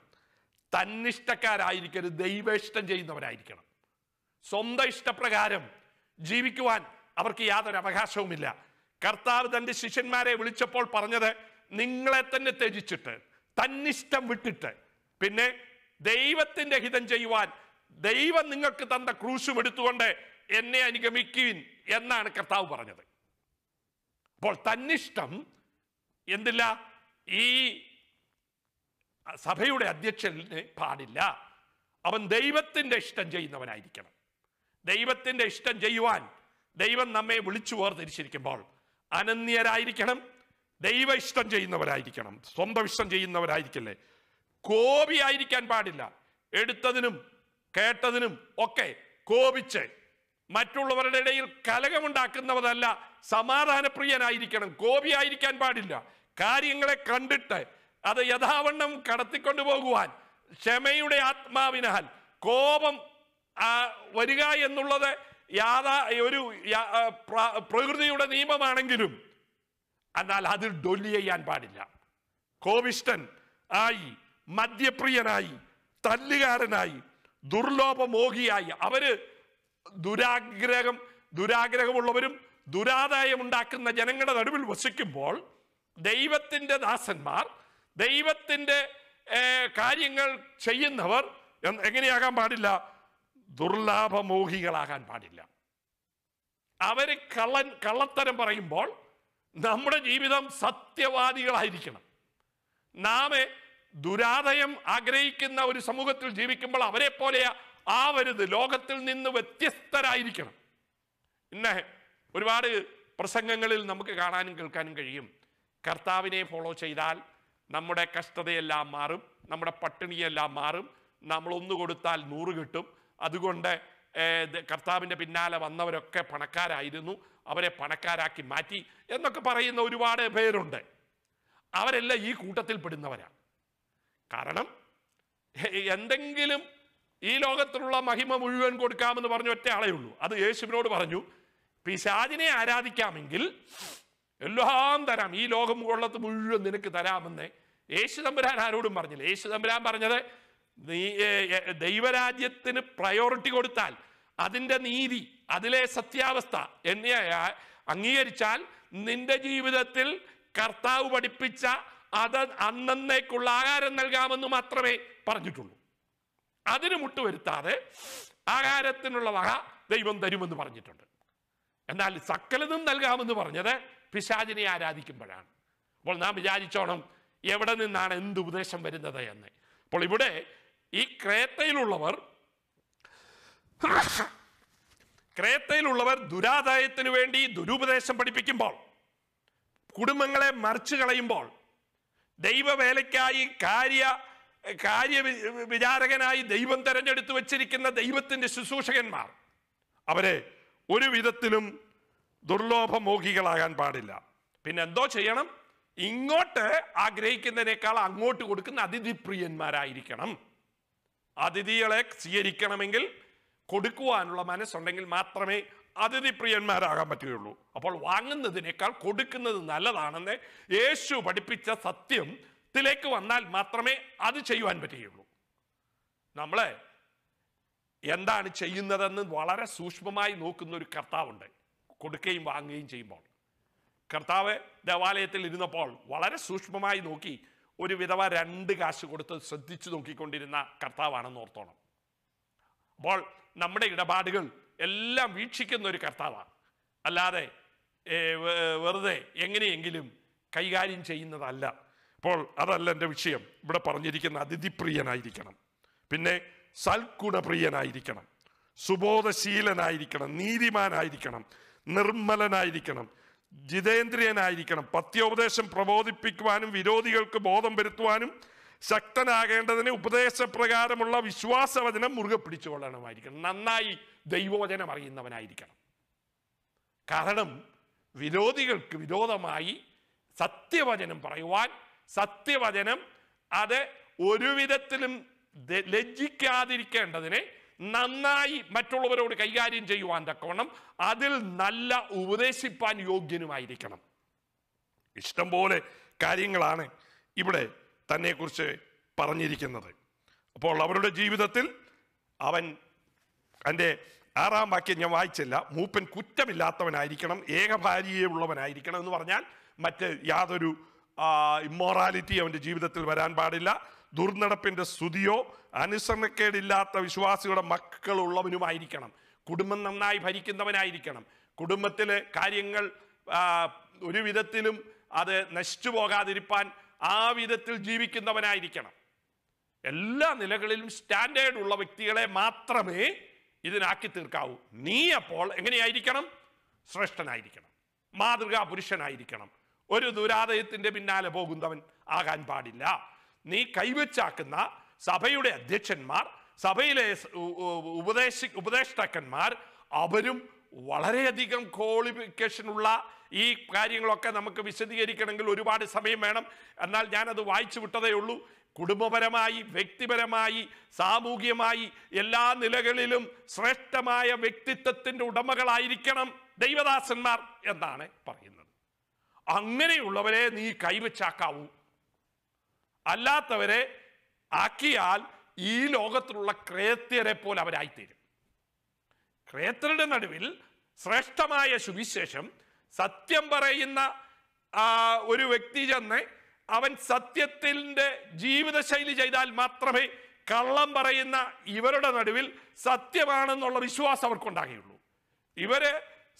Speaker 1: തന്നിഷ്ടക്കാരായിരിക്കരുത് ദൈവേഷ്ടം ചെയ്യുന്നവരായിരിക്കണം സ്വന്തം ഇഷ്ടപ്രകാരം ജീവിക്കുവാൻ അവർക്ക് യാതൊരു അവകാശവുമില്ല കർത്താവ് തൻ്റെ ശിഷ്യന്മാരെ വിളിച്ചപ്പോൾ പറഞ്ഞത് നിങ്ങളെ തന്നെ ത്യജിച്ചിട്ട് തന്നിഷ്ടം വിട്ടിട്ട് പിന്നെ ദൈവത്തിൻ്റെ ഹിതം ചെയ്യുവാൻ ദൈവം നിങ്ങൾക്ക് തന്ന ക്രൂശും എടുത്തുകൊണ്ട് എന്നെ അനുഗമിക്കുവിൻ എന്നാണ് കർത്താവ് പറഞ്ഞത് അപ്പോൾ തന്നിഷ്ടം എന്തില്ല ഈ സഭയുടെ അധ്യക്ഷന് പാടില്ല അവൻ ദൈവത്തിൻ്റെ ഇഷ്ടം ചെയ്യുന്നവനായിരിക്കണം ദൈവത്തിൻ്റെ ഇഷ്ടം ചെയ്യുവാൻ ദൈവം നമ്മെ വിളിച്ചു വേർതിരിച്ചിരിക്കുമ്പോൾ അനന്യരായിരിക്കണം ദൈവ ഇഷ്ടം ചെയ്യുന്നവരായിരിക്കണം സ്വന്തം ഇഷ്ടം ചെയ്യുന്നവരായിരിക്കില്ലേ കോപിയായിരിക്കാൻ പാടില്ല എടുത്തതിനും കേട്ടതിനും ഒക്കെ കോപിച്ച് മറ്റുള്ളവരുടെ ഇടയിൽ കലകമുണ്ടാക്കുന്നവരല്ല സമാധാനപ്രിയനായിരിക്കണം കോപിയായിരിക്കാൻ പാടില്ല കാര്യങ്ങളെ കണ്ടിട്ട് അത് യഥാവണ്ണം കടത്തിക്കൊണ്ടുപോകുവാൻ ക്ഷമയുടെ ആത്മാവിനാൽ കോപം വരിക എന്നുള്ളത് യാഥാ ഒരു പ്രകൃതിയുടെ നിയമമാണെങ്കിലും എന്നാൽ അതിൽ ഡൊല്ലി ചെയ്യാൻ പാടില്ല കോവിഷ്ടൻ ആയി മദ്യപ്രിയനായി തല്ലുകാരനായി ദുർലോഭമോഹിയായി അവര് ദുരാഗ്രഹം ദുരാഗ്രഹമുള്ളവരും ദുരാദായം ഉണ്ടാക്കുന്ന ജനങ്ങളുടെ നടുവിൽ വസിക്കുമ്പോൾ ദൈവത്തിൻ്റെ ദാസന്മാർ ദൈവത്തിൻ്റെ കാര്യങ്ങൾ ചെയ്യുന്നവർ എങ്ങനെയാകാൻ പാടില്ല ദുർലാഭമോഹികളാകാൻ പാടില്ല അവർ കള്ളൻ കള്ളത്തരം പറയുമ്പോൾ നമ്മുടെ ജീവിതം സത്യവാദികളായിരിക്കണം നാം ദുരാദയം ആഗ്രഹിക്കുന്ന ഒരു സമൂഹത്തിൽ ജീവിക്കുമ്പോൾ അവരെ പോലെ ആവരുത് ലോകത്തിൽ നിന്ന് വ്യത്യസ്തരായിരിക്കണം പിന്നെ ഒരുപാട് പ്രസംഗങ്ങളിൽ നമുക്ക് കാണാനും കേൾക്കാനും കഴിയും കർത്താവിനെ ഫോളോ ചെയ്താൽ നമ്മുടെ കഷ്ടതയെല്ലാം മാറും നമ്മുടെ പട്ടിണിയെല്ലാം മാറും നമ്മൾ ഒന്ന് കൊടുത്താൽ നൂറ് കിട്ടും അതുകൊണ്ട് കർത്താവിൻ്റെ പിന്നാലെ വന്നവരൊക്കെ പണക്കാരായിരുന്നു അവരെ പണക്കാരാക്കി മാറ്റി എന്നൊക്കെ പറയുന്ന ഒരുപാട് പേരുണ്ട് അവരെല്ലാം ഈ കൂട്ടത്തിൽ പെടുന്നവരാണ് കാരണം എന്തെങ്കിലും ഈ ലോകത്തിലുള്ള മഹിമ മുഴുവൻ കൊടുക്കാമെന്ന് പറഞ്ഞ ഒറ്റ ആളേ ഉള്ളൂ അത് യേശുവിനോട് പറഞ്ഞു പിശാജിനെ ആരാധിക്കാമെങ്കിൽ എല്ലാം തരാം ഈ ലോകം കൊള്ളത്ത് മുഴുവൻ നിനക്ക് തരാമെന്ന് യേശു തമ്പുരാൻ ആരോടും പറഞ്ഞില്ല യേശു തമ്പുരാൻ പറഞ്ഞത് നീ ദൈവരാജ്യത്തിന് പ്രയോറിറ്റി കൊടുത്താൽ അതിൻ്റെ നീതി അതിലെ സത്യാവസ്ഥ എന്നിവ അംഗീകരിച്ചാൽ നിന്റെ ജീവിതത്തിൽ കർത്താവ് പഠിപ്പിച്ച അത് അന്നേക്കുള്ള ആഹാരം നൽകാമെന്ന് മാത്രമേ പറഞ്ഞിട്ടുള്ളൂ അതിന് മുട്ടുവരുത്താതെ ആകാരത്തിനുള്ള വക ദൈവം തരുമെന്ന് പറഞ്ഞിട്ടുണ്ട് എന്നാൽ സക്കലതും നൽകാമെന്ന് പറഞ്ഞത് പിശാചിനെ ആരാധിക്കുമ്പോഴാണ് അപ്പോൾ നാം വിചാരിച്ചോണം എവിടെ നിന്നാണ് എന്ത് ഉപദേശം വരുന്നത് എന്ന് അപ്പോൾ ഇവിടെ ഈ ക്രേത്തയിലുള്ളവർ ക്രേത്തയിലുള്ളവർ ദുരാദായത്തിന് വേണ്ടി ദുരുപദേശം പഠിപ്പിക്കുമ്പോൾ കുടുംബങ്ങളെ മറിച്ചു കളയുമ്പോൾ ദൈവവേലയ്ക്കായി കാര്യ കാര്യ വിചാരകനായി ദൈവം തെരഞ്ഞെടുത്തു വച്ചിരിക്കുന്ന ദൈവത്തിൻ്റെ ശുശ്രൂഷകന്മാർ അവരെ ഒരു വിധത്തിലും ദുർലോഭമോഹികളാകാൻ പാടില്ല പിന്നെ എന്തോ ചെയ്യണം ഇങ്ങോട്ട് ആഗ്രഹിക്കുന്നതിനേക്കാൾ അങ്ങോട്ട് കൊടുക്കുന്ന അതിഥിപ്രിയന്മാരായിരിക്കണം അതിഥികളെ സ്വീകരിക്കണമെങ്കിൽ കൊടുക്കുവാനുള്ള മനസ്സുണ്ടെങ്കിൽ മാത്രമേ അതിഥി പ്രിയന്മാരാകാൻ പറ്റുകയുള്ളൂ അപ്പോൾ വാങ്ങുന്നതിനേക്കാൾ കൊടുക്കുന്നത് നല്ലതാണെന്ന് യേശു പഠിപ്പിച്ച സത്യത്തിലേക്ക് വന്നാൽ മാത്രമേ അത് ചെയ്യുവാൻ പറ്റുകയുള്ളൂ നമ്മളെ എന്താണ് ചെയ്യുന്നതെന്ന് വളരെ സൂക്ഷ്മമായി നോക്കുന്ന ഒരു കർത്താവുണ്ട് കൊടുക്കുകയും വാങ്ങുകയും ചെയ്യുമ്പോൾ കർത്താവ് ദേവാലയത്തിൽ ഇരുന്നപ്പോൾ വളരെ സൂക്ഷ്മമായി നോക്കി ഒരു വിധവ രണ്ട് കാശ് കൊടുത്ത് ശ്രദ്ധിച്ചു നോക്കിക്കൊണ്ടിരുന്ന കർത്താവാണെന്ന് ഓർത്തോണം അപ്പോൾ നമ്മുടെ ഇടപാടുകൾ എല്ലാം വീക്ഷിക്കുന്ന ഒരു കർത്താവാണ് അല്ലാതെ വെറുതെ എങ്ങനെയെങ്കിലും കൈകാര്യം ചെയ്യുന്നതല്ല അപ്പോൾ അതല്ല എൻ്റെ വിഷയം ഇവിടെ പറഞ്ഞിരിക്കുന്ന അതിഥിപ്രിയനായിരിക്കണം പിന്നെ സൽഗുണപ്രിയനായിരിക്കണം സുബോധശീലനായിരിക്കണം നീതിമാനായിരിക്കണം നിർമ്മലനായിരിക്കണം ജിതേന്ദ്രിയനായിരിക്കണം പത്യോപദേശം പ്രബോധിപ്പിക്കുവാനും വിരോധികൾക്ക് ബോധം വരുത്തുവാനും ശക്തനാകേണ്ടതിന് ഉപദേശപ്രകാരമുള്ള വിശ്വാസവചനം മുറുകെ പിടിച്ചുകൊള്ളണമായിരിക്കണം നന്നായി ദൈവവചനം അറിയുന്നവനായിരിക്കണം കാരണം വിരോധികൾക്ക് വിരോധമായി സത്യവചനം പറയുവാൻ സത്യവചനം അത് ഒരുവിധത്തിലും ലജ്ജിക്കാതിരിക്കേണ്ടതിനെ നന്നായി മറ്റുള്ളവരോട് കൈകാര്യം ചെയ്യുവാൻ തക്കവണ്ണം അതിൽ നല്ല ഉപദേശിപ്പാൻ യോഗ്യനുമായിരിക്കണം ഇഷ്ടംപോലെ കാര്യങ്ങളാണ് ഇവിടെ തന്നെക്കുറിച്ച് പറഞ്ഞിരിക്കുന്നത് അപ്പോൾ അവരുടെ ജീവിതത്തിൽ അവൻ എൻ്റെ ആറാം വാക്യം ഞാൻ വായിച്ചില്ല മൂപ്പൻ കുറ്റമില്ലാത്തവനായിരിക്കണം ഉള്ളവനായിരിക്കണം എന്ന് പറഞ്ഞാൽ മറ്റ് യാതൊരു ഇമ്മോറാലിറ്റി അവൻ്റെ ജീവിതത്തിൽ വരാൻ പാടില്ല ദുർനടപ്പിൻ്റെ സ്തുതിയോ അനുസരണക്കേടില്ലാത്ത വിശ്വാസികളുടെ മക്കളുള്ളവനുമായിരിക്കണം കുടുംബം നന്നായി ഭരിക്കുന്നവനായിരിക്കണം കുടുംബത്തിലെ കാര്യങ്ങൾ ഒരു വിധത്തിലും അത് നശിച്ചു പോകാതിരിപ്പാൻ ആ വിധത്തിൽ ജീവിക്കുന്നവനായിരിക്കണം എല്ലാ നിലകളിലും സ്റ്റാൻഡേർഡ് ഉള്ള വ്യക്തികളെ മാത്രമേ ഇതിനാക്കി തീർക്കാവൂ നീ അപ്പോൾ എങ്ങനെയായിരിക്കണം ശ്രേഷ്ഠനായിരിക്കണം മാതൃകാ പുരുഷനായിരിക്കണം ഒരു ദുരാദയത്തിൻ്റെ പിന്നാലെ പോകുന്നവൻ ആകാൻ പാടില്ല നീ കൈവച്ചാക്കുന്ന സഭയുടെ അധ്യക്ഷന്മാർ സഭയിലെ ഉപദേശി ഉപദേഷ്ടാക്കന്മാർ അവരും വളരെയധികം ക്വാളിഫിക്കേഷനുള്ള ഈ കാര്യങ്ങളൊക്കെ നമുക്ക് വിശദീകരിക്കണമെങ്കിൽ ഒരുപാട് സമയം വേണം എന്നാൽ ഞാനത് വായിച്ചു വിട്ടതേ ഉള്ളൂ കുടുംബപരമായി വ്യക്തിപരമായി സാമൂഹികമായി എല്ലാ നിലകളിലും ശ്രേഷ്ഠമായ വ്യക്തിത്വത്തിൻ്റെ ഉടമകളായിരിക്കണം ദൈവദാസന്മാർ എന്നാണ് പറയുന്നത് അങ്ങനെയുള്ളവരെ നീ കൈവച്ചാക്കാവൂ അല്ലാത്തവരെ ആക്കിയാൽ ഈ ലോകത്തിലുള്ള ക്രേത്യരെ പോലെ അവരായിത്തീരും ക്രേത്തരുടെ നടുവിൽ ശ്രേഷ്ഠമായ സുവിശേഷം സത്യം പറയുന്ന ഒരു വ്യക്തി ചെന്ന് അവൻ സത്യത്തിൻ്റെ ജീവിതശൈലി ചെയ്താൽ മാത്രമേ കള്ളം പറയുന്ന ഇവരുടെ നടുവിൽ സത്യമാണെന്നുള്ള വിശ്വാസം അവർക്കുണ്ടാകുകയുള്ളൂ ഇവര്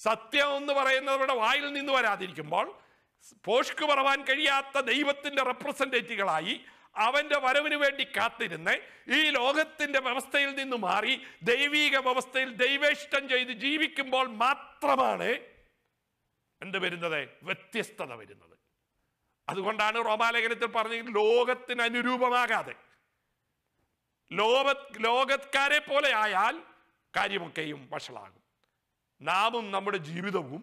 Speaker 1: സത്യം എന്ന് പറയുന്നവരുടെ വായിൽ നിന്ന് വരാതിരിക്കുമ്പോൾ പോഷ്ക്ക് പറവാൻ കഴിയാത്ത ദൈവത്തിൻ്റെ റെപ്രസെൻറ്റേറ്റീവുകളായി അവൻ്റെ വരവിന് വേണ്ടി കാത്തിരുന്ന് ഈ ലോകത്തിൻ്റെ വ്യവസ്ഥയിൽ നിന്ന് മാറി ദൈവീക വ്യവസ്ഥയിൽ ദൈവേഷ്ടം ചെയ്ത് ജീവിക്കുമ്പോൾ മാത്രമാണ് എന്ത് വരുന്നത് വ്യത്യസ്തത വരുന്നത് അതുകൊണ്ടാണ് റോമാലേഖനത്തിൽ പറഞ്ഞ ലോകത്തിന് അനുരൂപമാകാതെ ലോക ലോകക്കാരെ പോലെ ആയാൽ കാര്യമൊക്കെയും വഷളാകും നാമും നമ്മുടെ ജീവിതവും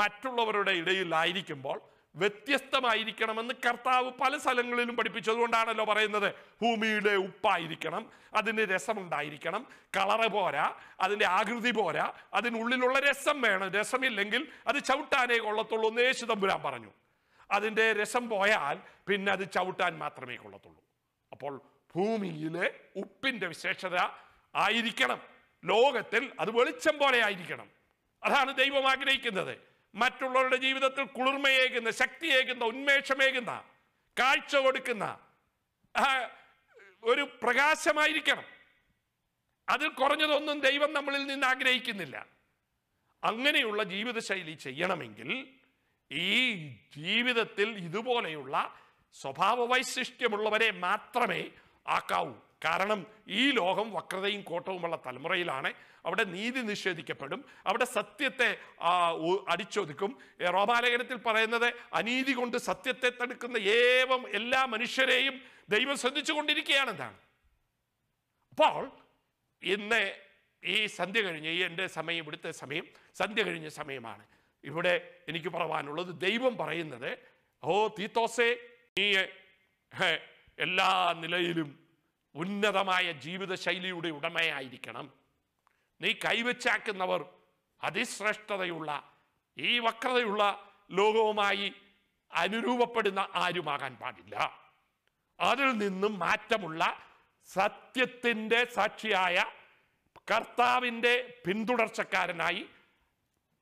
Speaker 1: മറ്റുള്ളവരുടെ ഇടയിലായിരിക്കുമ്പോൾ വ്യത്യസ്തമായിരിക്കണമെന്ന് കർത്താവ് പല സ്ഥലങ്ങളിലും പഠിപ്പിച്ചതുകൊണ്ടാണല്ലോ പറയുന്നത് ഭൂമിയുടെ ഉപ്പായിരിക്കണം അതിന് രസമുണ്ടായിരിക്കണം കളറ് പോരാ അതിൻ്റെ ആകൃതി പോരാ അതിനുള്ളിലുള്ള രസം വേണം രസമില്ലെങ്കിൽ അത് ചവിട്ടാനേ കൊള്ളത്തുള്ളൂ എന്ന് യേശു തമ്പുരാൻ പറഞ്ഞു അതിൻ്റെ രസം പോയാൽ പിന്നെ അത് ചവിട്ടാൻ മാത്രമേ കൊള്ളത്തുള്ളൂ അപ്പോൾ ഭൂമിയിലെ ഉപ്പിൻ്റെ വിശേഷത ആയിരിക്കണം ലോകത്തിൽ അത് വെളിച്ചം പോലെ ആയിരിക്കണം അതാണ് ദൈവം ആഗ്രഹിക്കുന്നത് മറ്റുള്ളവരുടെ ജീവിതത്തിൽ കുളിർമയേകുന്ന ശക്തിയേകുന്ന ഉന്മേഷമേകുന്ന കാഴ്ച കൊടുക്കുന്ന ഒരു പ്രകാശമായിരിക്കണം അതിൽ കുറഞ്ഞതൊന്നും ദൈവം നമ്മളിൽ നിന്ന് ആഗ്രഹിക്കുന്നില്ല അങ്ങനെയുള്ള ജീവിതശൈലി ചെയ്യണമെങ്കിൽ ഈ ജീവിതത്തിൽ ഇതുപോലെയുള്ള സ്വഭാവ വൈശിഷ്ട്യമുള്ളവരെ മാത്രമേ ആക്കാവൂ കാരണം ഈ ലോകം വക്രതയും കോട്ടവുമുള്ള തലമുറയിലാണ് അവിടെ നീതി നിഷേധിക്കപ്പെടും അവിടെ സത്യത്തെ അടിച്ചൊതുക്കും റോമാലേഖനത്തിൽ പറയുന്നത് അനീതി കൊണ്ട് സത്യത്തെ തടുക്കുന്ന ഏവം എല്ലാ മനുഷ്യരെയും ദൈവം ശ്രദ്ധിച്ചുകൊണ്ടിരിക്കുകയാണെന്നാണ് അപ്പോൾ ഇന്ന് ഈ സന്ധ്യ കഴിഞ്ഞ് ഈ എൻ്റെ സമയം ഇവിടുത്തെ സമയം സന്ധ്യ കഴിഞ്ഞ സമയമാണ് ഇവിടെ എനിക്ക് പറവാനുള്ളത് ദൈവം പറയുന്നത് ഓ തീത്തോസേ നീ എല്ലാ നിലയിലും ഉന്നതമായ ജീവിത ശൈലിയുടെ ഉടമയായിരിക്കണം നീ കൈവച്ചാക്കുന്നവർ അതിശ്രേഷ്ഠതയുള്ള ഈ വക്രതയുള്ള ലോകവുമായി അനുരൂപപ്പെടുന്ന ആരുമാകാൻ പാടില്ല അതിൽ നിന്നും മാറ്റമുള്ള സത്യത്തിൻ്റെ സാക്ഷിയായ കർത്താവിൻ്റെ പിന്തുടർച്ചക്കാരനായി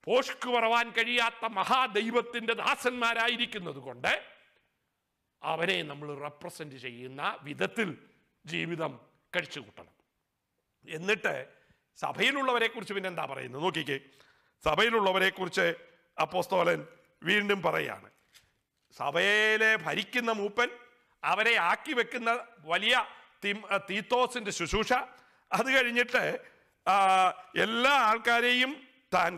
Speaker 1: പോഷ്ക്ക് പറവാൻ കഴിയാത്ത മഹാദൈവത്തിൻ്റെ ദാസന്മാരായിരിക്കുന്നത് കൊണ്ട് അവനെ നമ്മൾ റെപ്രസെൻ്റ് ചെയ്യുന്ന വിധത്തിൽ ജീവിതം കഴിച്ചു കൂട്ടണം എന്നിട്ട് സഭയിലുള്ളവരെ കുറിച്ച് പിന്നെ എന്താ പറയുന്നത് നോക്കിക്കേ സഭയിലുള്ളവരെ കുറിച്ച് അപ്പോസ്തോലൻ വീണ്ടും പറയാണ് സഭയിലെ ഭരിക്കുന്ന മൂപ്പൻ അവരെ ആക്കി വെക്കുന്ന വലിയ തീത്തോസിന്റെ ശുശ്രൂഷ അത് കഴിഞ്ഞിട്ട് എല്ലാ ആൾക്കാരെയും താൻ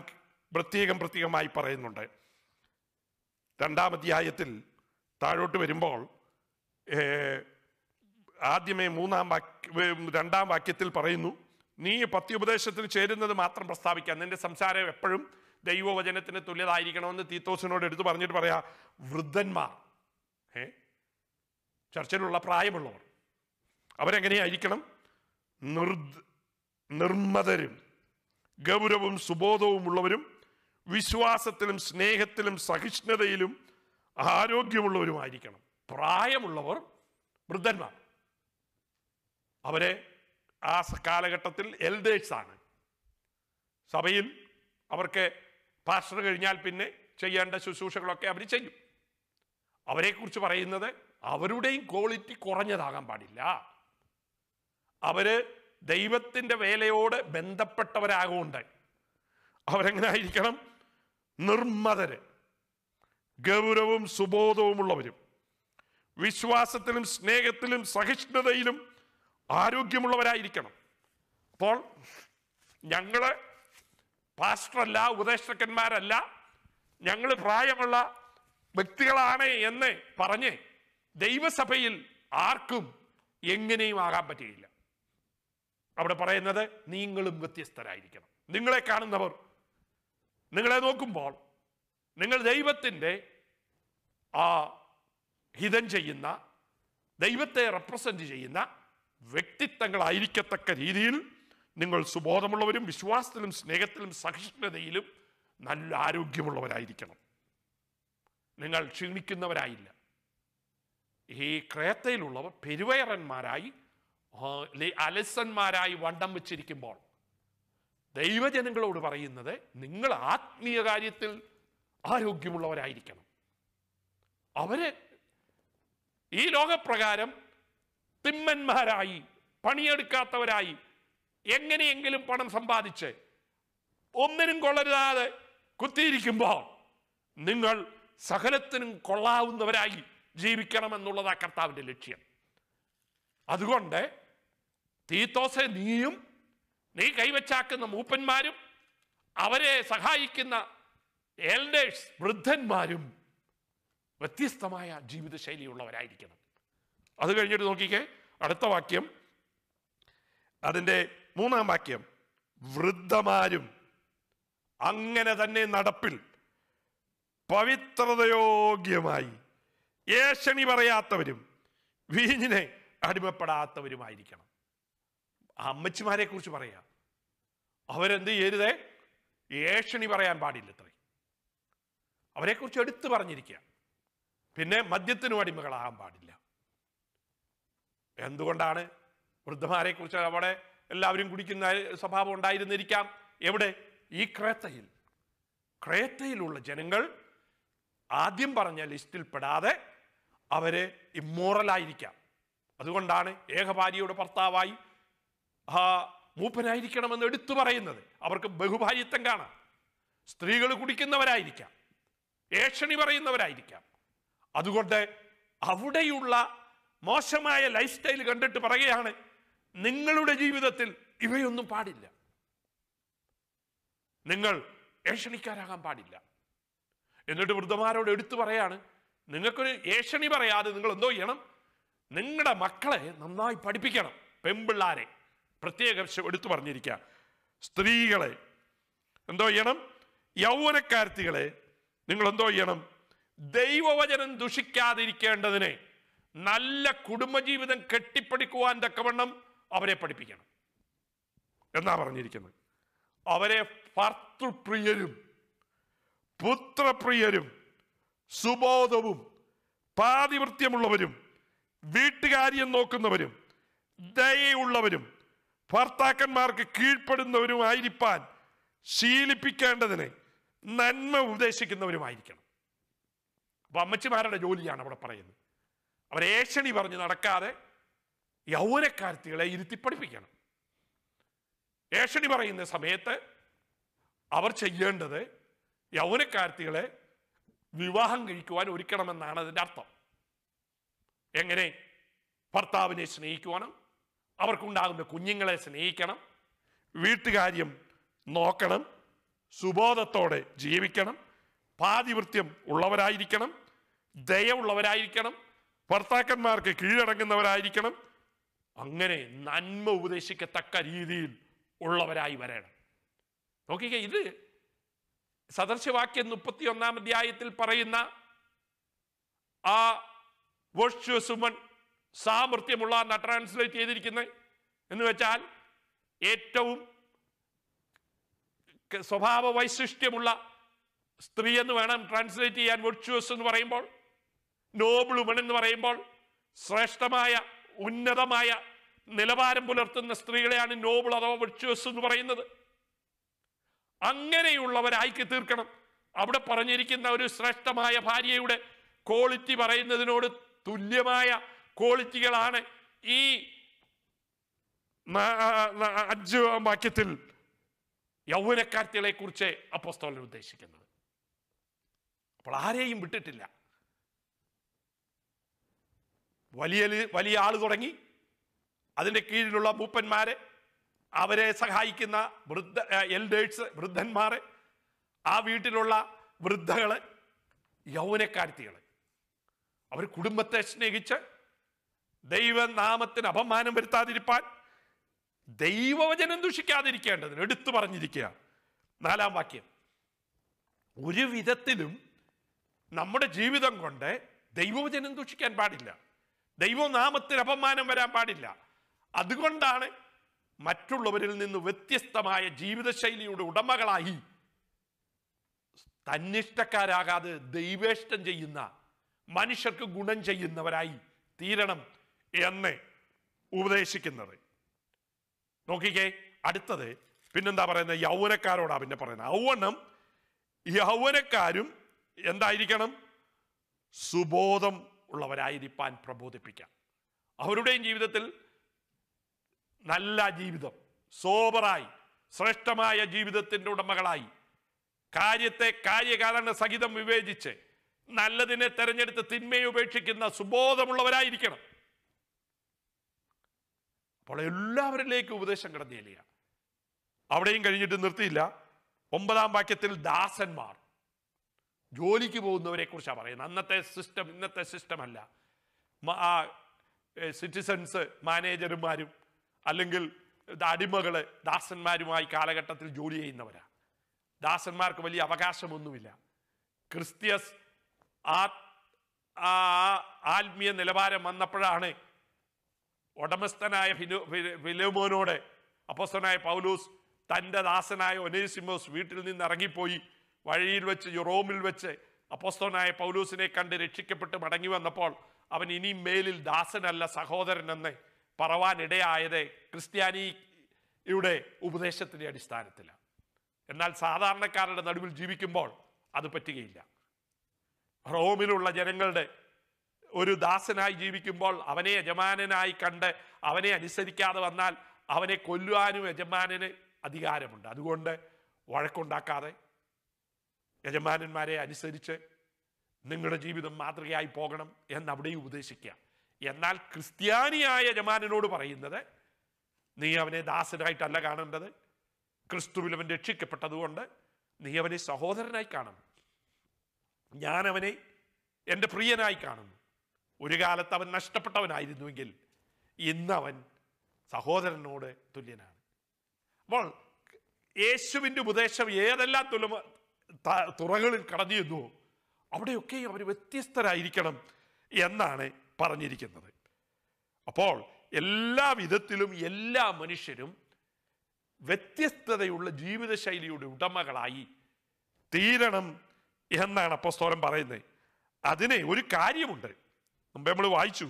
Speaker 1: പ്രത്യേകം പ്രത്യേകമായി പറയുന്നുണ്ട് രണ്ടാം അധ്യായത്തിൽ താഴോട്ട് വരുമ്പോൾ ആദ്യമേ മൂന്നാം വാക്യ രണ്ടാം വാക്യത്തിൽ പറയുന്നു നീ ഉപദേശത്തിന് ചേരുന്നത് മാത്രം പ്രസ്താവിക്കാം നിന്റെ സംസാരം എപ്പോഴും ദൈവവചനത്തിന് തുല്യതായിരിക്കണമെന്ന് തീത്തോസിനോട് എടുത്തു പറഞ്ഞിട്ട് പറയാ വൃദ്ധന്മാർ ഏ ചർച്ചയിലുള്ള പ്രായമുള്ളവർ അവരെങ്ങനെയായിരിക്കണം നിർ നിർമ്മതരും ഗൗരവവും സുബോധവും ഉള്ളവരും വിശ്വാസത്തിലും സ്നേഹത്തിലും സഹിഷ്ണുതയിലും ആരോഗ്യമുള്ളവരുമായിരിക്കണം പ്രായമുള്ളവർ വൃദ്ധന്മാർ അവരെ ആ കാലഘട്ടത്തിൽ എൽഡേഴ്സാണ് സഭയിൽ അവർക്ക് പാസ്റ്റർ കഴിഞ്ഞാൽ പിന്നെ ചെയ്യേണ്ട ശുശ്രൂഷകളൊക്കെ അവർ ചെയ്യും അവരെക്കുറിച്ച് പറയുന്നത് അവരുടെയും ക്വാളിറ്റി കുറഞ്ഞതാകാൻ പാടില്ല അവർ ദൈവത്തിൻ്റെ വേലയോട് ബന്ധപ്പെട്ടവരാകൊണ്ട് അവരെങ്ങനെ ആയിരിക്കണം നിർമ്മതര് ഗൗരവവും ഉള്ളവരും വിശ്വാസത്തിലും സ്നേഹത്തിലും സഹിഷ്ണുതയിലും ആരോഗ്യമുള്ളവരായിരിക്കണം അപ്പോൾ ഞങ്ങൾ പാസ്റ്ററല്ല ഉപദേശകന്മാരല്ല ഞങ്ങൾ പ്രായമുള്ള വ്യക്തികളാണ് എന്ന് പറഞ്ഞ് ദൈവസഭയിൽ ആർക്കും എങ്ങനെയും ആകാൻ പറ്റുകയില്ല അവിടെ പറയുന്നത് നിങ്ങളും വ്യത്യസ്തരായിരിക്കണം നിങ്ങളെ കാണുന്നവർ നിങ്ങളെ നോക്കുമ്പോൾ നിങ്ങൾ ദൈവത്തിൻ്റെ ആ ഹിതം ചെയ്യുന്ന ദൈവത്തെ റെപ്രസെൻ്റ് ചെയ്യുന്ന വ്യക്തിത്വങ്ങളായിരിക്കത്തക്ക രീതിയിൽ നിങ്ങൾ സുബോധമുള്ളവരും വിശ്വാസത്തിലും സ്നേഹത്തിലും സഹിഷ്ണുതയിലും നല്ല ആരോഗ്യമുള്ളവരായിരിക്കണം നിങ്ങൾ ക്ഷീണിക്കുന്നവരായില്ല ഈ ക്രേത്തയിലുള്ളവർ പെരുവയറന്മാരായി അലസന്മാരായി വണ്ടം വെച്ചിരിക്കുമ്പോൾ ദൈവജനങ്ങളോട് പറയുന്നത് നിങ്ങൾ ആത്മീയ കാര്യത്തിൽ ആരോഗ്യമുള്ളവരായിരിക്കണം അവര് ഈ ലോകപ്രകാരം തിമ്മന്മാരായി പണിയെടുക്കാത്തവരായി എങ്ങനെയെങ്കിലും പണം സമ്പാദിച്ച് ഒന്നിനും കൊള്ളരുതാതെ കുത്തിയിരിക്കുമ്പോൾ നിങ്ങൾ സകലത്തിനും കൊള്ളാവുന്നവരായി ജീവിക്കണമെന്നുള്ളതാ കർത്താവിൻ്റെ ലക്ഷ്യം അതുകൊണ്ട് തീത്തോസെ നീയും നീ കൈവച്ചാക്കുന്ന മൂപ്പന്മാരും അവരെ സഹായിക്കുന്ന എൽഡേഴ്സ് വൃദ്ധന്മാരും വ്യത്യസ്തമായ ജീവിതശൈലിയുള്ളവരായിരിക്കണം അത് കഴിഞ്ഞിട്ട് നോക്കിക്കേ അടുത്ത വാക്യം അതിൻ്റെ മൂന്നാം വാക്യം വൃദ്ധമാരും അങ്ങനെ തന്നെ നടപ്പിൽ പവിത്രതയോഗ്യമായി ഏഷണി പറയാത്തവരും വീഞ്ഞിനെ അടിമപ്പെടാത്തവരുമായിരിക്കണം അമ്മച്ചിമാരെ കുറിച്ച് പറയാം അവരെന്ത് ചെയ്യരുതേ ഏഷണി പറയാൻ പാടില്ല ഇത്രേ അവരെക്കുറിച്ച് എടുത്തു പറഞ്ഞിരിക്കുക പിന്നെ മദ്യത്തിനും അടിമകളാകാൻ പാടില്ല എന്തുകൊണ്ടാണ് വൃദ്ധമാരെ കുറിച്ച് അവിടെ എല്ലാവരും കുടിക്കുന്ന സ്വഭാവം ഉണ്ടായിരുന്നിരിക്കാം എവിടെ ഈ ക്രേത്തയിൽ ക്രേത്തയിലുള്ള ജനങ്ങൾ ആദ്യം പറഞ്ഞ ലിസ്റ്റിൽ പെടാതെ അവര് ഇമ്മോറലായിരിക്കാം അതുകൊണ്ടാണ് ഏകഭാര്യയുടെ ഭർത്താവായി ആ മൂപ്പനായിരിക്കണമെന്ന് എടുത്തു പറയുന്നത് അവർക്ക് ബഹുഭാര്യത്വം കാണാം സ്ത്രീകൾ കുടിക്കുന്നവരായിരിക്കാം ഏഷണി പറയുന്നവരായിരിക്കാം അതുകൊണ്ട് അവിടെയുള്ള മോശമായ ലൈഫ് സ്റ്റൈൽ കണ്ടിട്ട് പറയുകയാണ് നിങ്ങളുടെ ജീവിതത്തിൽ ഇവയൊന്നും പാടില്ല നിങ്ങൾ ഏഷണിക്കാരാകാൻ പാടില്ല എന്നിട്ട് വൃദ്ധമാരോട് എടുത്തു പറയാണ് നിങ്ങൾക്കൊരു ഏഷണി പറയാതെ നിങ്ങൾ എന്തോ ചെയ്യണം നിങ്ങളുടെ മക്കളെ നന്നായി പഠിപ്പിക്കണം പെമ്പിള്ളാരെ പ്രത്യേകം എടുത്തു പറഞ്ഞിരിക്കുക സ്ത്രീകളെ എന്തോ ചെയ്യണം യൗവനക്കാരത്തികളെ നിങ്ങൾ എന്തോ ചെയ്യണം ദൈവവചനം ദുഷിക്കാതിരിക്കേണ്ടതിനെ നല്ല കുടുംബജീവിതം കെട്ടിപ്പടിക്കുവാൻ തക്കവണ്ണം അവരെ പഠിപ്പിക്കണം എന്നാ പറഞ്ഞിരിക്കുന്നത് അവരെ ഭർത്തൃപ്രിയരും പുത്രപ്രിയരും സുബോധവും പാതിവൃത്യമുള്ളവരും വീട്ടുകാര്യം നോക്കുന്നവരും ദയയുള്ളവരും ഭർത്താക്കന്മാർക്ക് കീഴ്പ്പെടുന്നവരുമായിരിക്കാൻ ശീലിപ്പിക്കേണ്ടതിന് നന്മ ഉപദേശിക്കുന്നവരുമായിരിക്കണം അപ്പം അമ്മച്ചിമാരുടെ ജോലിയാണ് അവിടെ പറയുന്നത് അവരേഷണി പറഞ്ഞ് നടക്കാതെ യൗവനക്കാരത്തികളെ ഇരുത്തി പഠിപ്പിക്കണം ഏഷണി പറയുന്ന സമയത്ത് അവർ ചെയ്യേണ്ടത് യൗവനക്കാരത്തികളെ വിവാഹം കഴിക്കുവാൻ ഒരുക്കണമെന്നാണ് അതിൻ്റെ അർത്ഥം എങ്ങനെ ഭർത്താവിനെ സ്നേഹിക്കുവാനും അവർക്കുണ്ടാകുന്ന കുഞ്ഞുങ്ങളെ സ്നേഹിക്കണം വീട്ടുകാര്യം നോക്കണം സുബോധത്തോടെ ജീവിക്കണം പാതിവൃത്യം ഉള്ളവരായിരിക്കണം ദയ ഉള്ളവരായിരിക്കണം ഭർത്താക്കന്മാർക്ക് കീഴടങ്ങുന്നവരായിരിക്കണം അങ്ങനെ നന്മ ഉപദേശിക്കത്തക്ക രീതിയിൽ ഉള്ളവരായി വരണം നോക്കിക്ക ഇത് സദർശവാക്യം മുപ്പത്തി ഒന്നാം അധ്യായത്തിൽ പറയുന്ന ആ വർഷുസുമൻ സാമൃത്യമുള്ള എന്ന ട്രാൻസ്ലേറ്റ് ചെയ്തിരിക്കുന്നത് എന്ന് വെച്ചാൽ ഏറ്റവും സ്വഭാവ വൈശിഷ്ട്യമുള്ള സ്ത്രീ എന്ന് വേണം ട്രാൻസ്ലേറ്റ് ചെയ്യാൻ വെർച്വസ് എന്ന് പറയുമ്പോൾ നോബിൾ ഉമൺ എന്ന് പറയുമ്പോൾ ശ്രേഷ്ഠമായ ഉന്നതമായ നിലവാരം പുലർത്തുന്ന സ്ത്രീകളെയാണ് നോബിൾ അഥവാ വിർച്വസ് എന്ന് പറയുന്നത് അങ്ങനെയുള്ളവരായിക്ക് തീർക്കണം അവിടെ പറഞ്ഞിരിക്കുന്ന ഒരു ശ്രേഷ്ഠമായ ഭാര്യയുടെ ക്വാളിറ്റി പറയുന്നതിനോട് തുല്യമായ ക്വാളിറ്റികളാണ് ഈ അഞ്ച് വാക്യത്തിൽ യൗവനക്കാർത്തികളെ കുറിച്ച് അപ്പസ്തോലൻ ഉദ്ദേശിക്കുന്നത് അപ്പോൾ ആരെയും വിട്ടിട്ടില്ല വലിയ വലിയ ആൾ തുടങ്ങി അതിൻ്റെ കീഴിലുള്ള മൂപ്പന്മാരെ അവരെ സഹായിക്കുന്ന വൃദ്ധ എൽഡേഴ്സ് വൃദ്ധന്മാർ ആ വീട്ടിലുള്ള വൃദ്ധകളെ യൗവനക്കാരത്തികളെ അവർ കുടുംബത്തെ സ്നേഹിച്ച് ദൈവനാമത്തിന് അപമാനം വരുത്താതിരിപ്പാൻ ദൈവവചനം ദുഷിക്കാതിരിക്കേണ്ടതിന് എടുത്തു പറഞ്ഞിരിക്കുക നാലാം വാക്യം ഒരു വിധത്തിലും നമ്മുടെ ജീവിതം കൊണ്ട് ദൈവവചനം ദുഷിക്കാൻ പാടില്ല ദൈവനാമത്തിന് അപമാനം വരാൻ പാടില്ല അതുകൊണ്ടാണ് മറ്റുള്ളവരിൽ നിന്ന് വ്യത്യസ്തമായ ജീവിതശൈലിയുടെ ഉടമകളായി തന്നിഷ്ടക്കാരാകാതെ ദൈവേഷ്ടം ചെയ്യുന്ന മനുഷ്യർക്ക് ഗുണം ചെയ്യുന്നവരായി തീരണം എന്ന് ഉപദേശിക്കുന്നത് നോക്കിക്കേ അടുത്തത് പിന്നെന്താ പറയുന്നത് യൗവനക്കാരോടാ പിന്നെ പറയുന്നത് ഔവണ്ണം യൗവനക്കാരും എന്തായിരിക്കണം സുബോധം ഉള്ളവരായിരിക്കാൻ പ്രബോധിപ്പിക്കാം അവരുടെയും ജീവിതത്തിൽ നല്ല ജീവിതം സോബറായി ശ്രേഷ്ഠമായ ജീവിതത്തിൻ്റെ ഉടമകളായി കാര്യത്തെ കാര്യകാരണ സഹിതം വിവേചിച്ച് നല്ലതിനെ തെരഞ്ഞെടുത്ത് തിന്മയെ ഉപേക്ഷിക്കുന്ന സുബോധമുള്ളവരായിരിക്കണം അപ്പോൾ എല്ലാവരിലേക്കും ഉപദേശം കടന്നു അവിടെയും കഴിഞ്ഞിട്ട് നിർത്തിയില്ല ഒമ്പതാം വാക്യത്തിൽ ദാസന്മാർ ജോലിക്ക് പോകുന്നവരെ കുറിച്ചാണ് പറയുന്നത് അന്നത്തെ സിസ്റ്റം ഇന്നത്തെ സിസ്റ്റമല്ല ആ സിറ്റിസൺസ് മാനേജർമാരും അല്ലെങ്കിൽ അടിമകള് ദാസന്മാരുമായി കാലഘട്ടത്തിൽ ജോലി ചെയ്യുന്നവരാ ദാസന്മാർക്ക് വലിയ അവകാശമൊന്നുമില്ല ക്രിസ്ത്യസ് ആ ആത്മീയ നിലവാരം വന്നപ്പോഴാണ് ഉടമസ്ഥനായ ഫിനു ഫിലോമോനോട് അപ്പസ്വനായ പൗലൂസ് തൻ്റെ ദാസനായ ഒനേസിമോസ് വീട്ടിൽ നിന്ന് ഇറങ്ങിപ്പോയി വഴിയിൽ വെച്ച് യുറോമിൽ വെച്ച് അപ്പോസ്തോനായ പൗലൂസിനെ കണ്ട് രക്ഷിക്കപ്പെട്ട് മടങ്ങി വന്നപ്പോൾ അവൻ ഇനി മേലിൽ ദാസനല്ല സഹോദരൻ എന്ന് പറവാനിടയായത് ക്രിസ്ത്യാനിയുടെ ഉപദേശത്തിൻ്റെ അടിസ്ഥാനത്തിലാണ് എന്നാൽ സാധാരണക്കാരുടെ നടുവിൽ ജീവിക്കുമ്പോൾ അത് പറ്റുകയില്ല റോമിലുള്ള ജനങ്ങളുടെ ഒരു ദാസനായി ജീവിക്കുമ്പോൾ അവനെ യജമാനനായി കണ്ട് അവനെ അനുസരിക്കാതെ വന്നാൽ അവനെ കൊല്ലുവാനും യജമാനന് അധികാരമുണ്ട് അതുകൊണ്ട് വഴക്കുണ്ടാക്കാതെ യജമാനന്മാരെ അനുസരിച്ച് നിങ്ങളുടെ ജീവിതം മാതൃകയായി പോകണം എന്ന് അവിടെയും ഉപദേശിക്കുക എന്നാൽ ക്രിസ്ത്യാനിയായ യജമാനനോട് പറയുന്നത് നീ അവനെ ദാസനായിട്ടല്ല കാണേണ്ടത് ക്രിസ്തുവിൽ അവൻ രക്ഷിക്കപ്പെട്ടതുകൊണ്ട് നീ അവനെ സഹോദരനായി കാണണം ഞാൻ അവനെ എൻ്റെ പ്രിയനായി കാണുന്നു ഒരു കാലത്ത് അവൻ നഷ്ടപ്പെട്ടവനായിരുന്നുവെങ്കിൽ ഇന്നവൻ സഹോദരനോട് തുല്യനാണ് അപ്പോൾ യേശുവിൻ്റെ ഉപദേശം ഏതെല്ലാം തുല തുറകളിൽ കടഞ്ഞു ചെന്നു അവിടെയൊക്കെ അവർ വ്യത്യസ്തരായിരിക്കണം എന്നാണ് പറഞ്ഞിരിക്കുന്നത് അപ്പോൾ എല്ലാ വിധത്തിലും എല്ലാ മനുഷ്യരും വ്യത്യസ്തതയുള്ള ജീവിതശൈലിയുടെ ഉടമകളായി തീരണം എന്നാണ് അപ്പസ്തോലം പറയുന്നത് അതിന് ഒരു കാര്യമുണ്ട് മുമ്പേ നമ്മൾ വായിച്ചു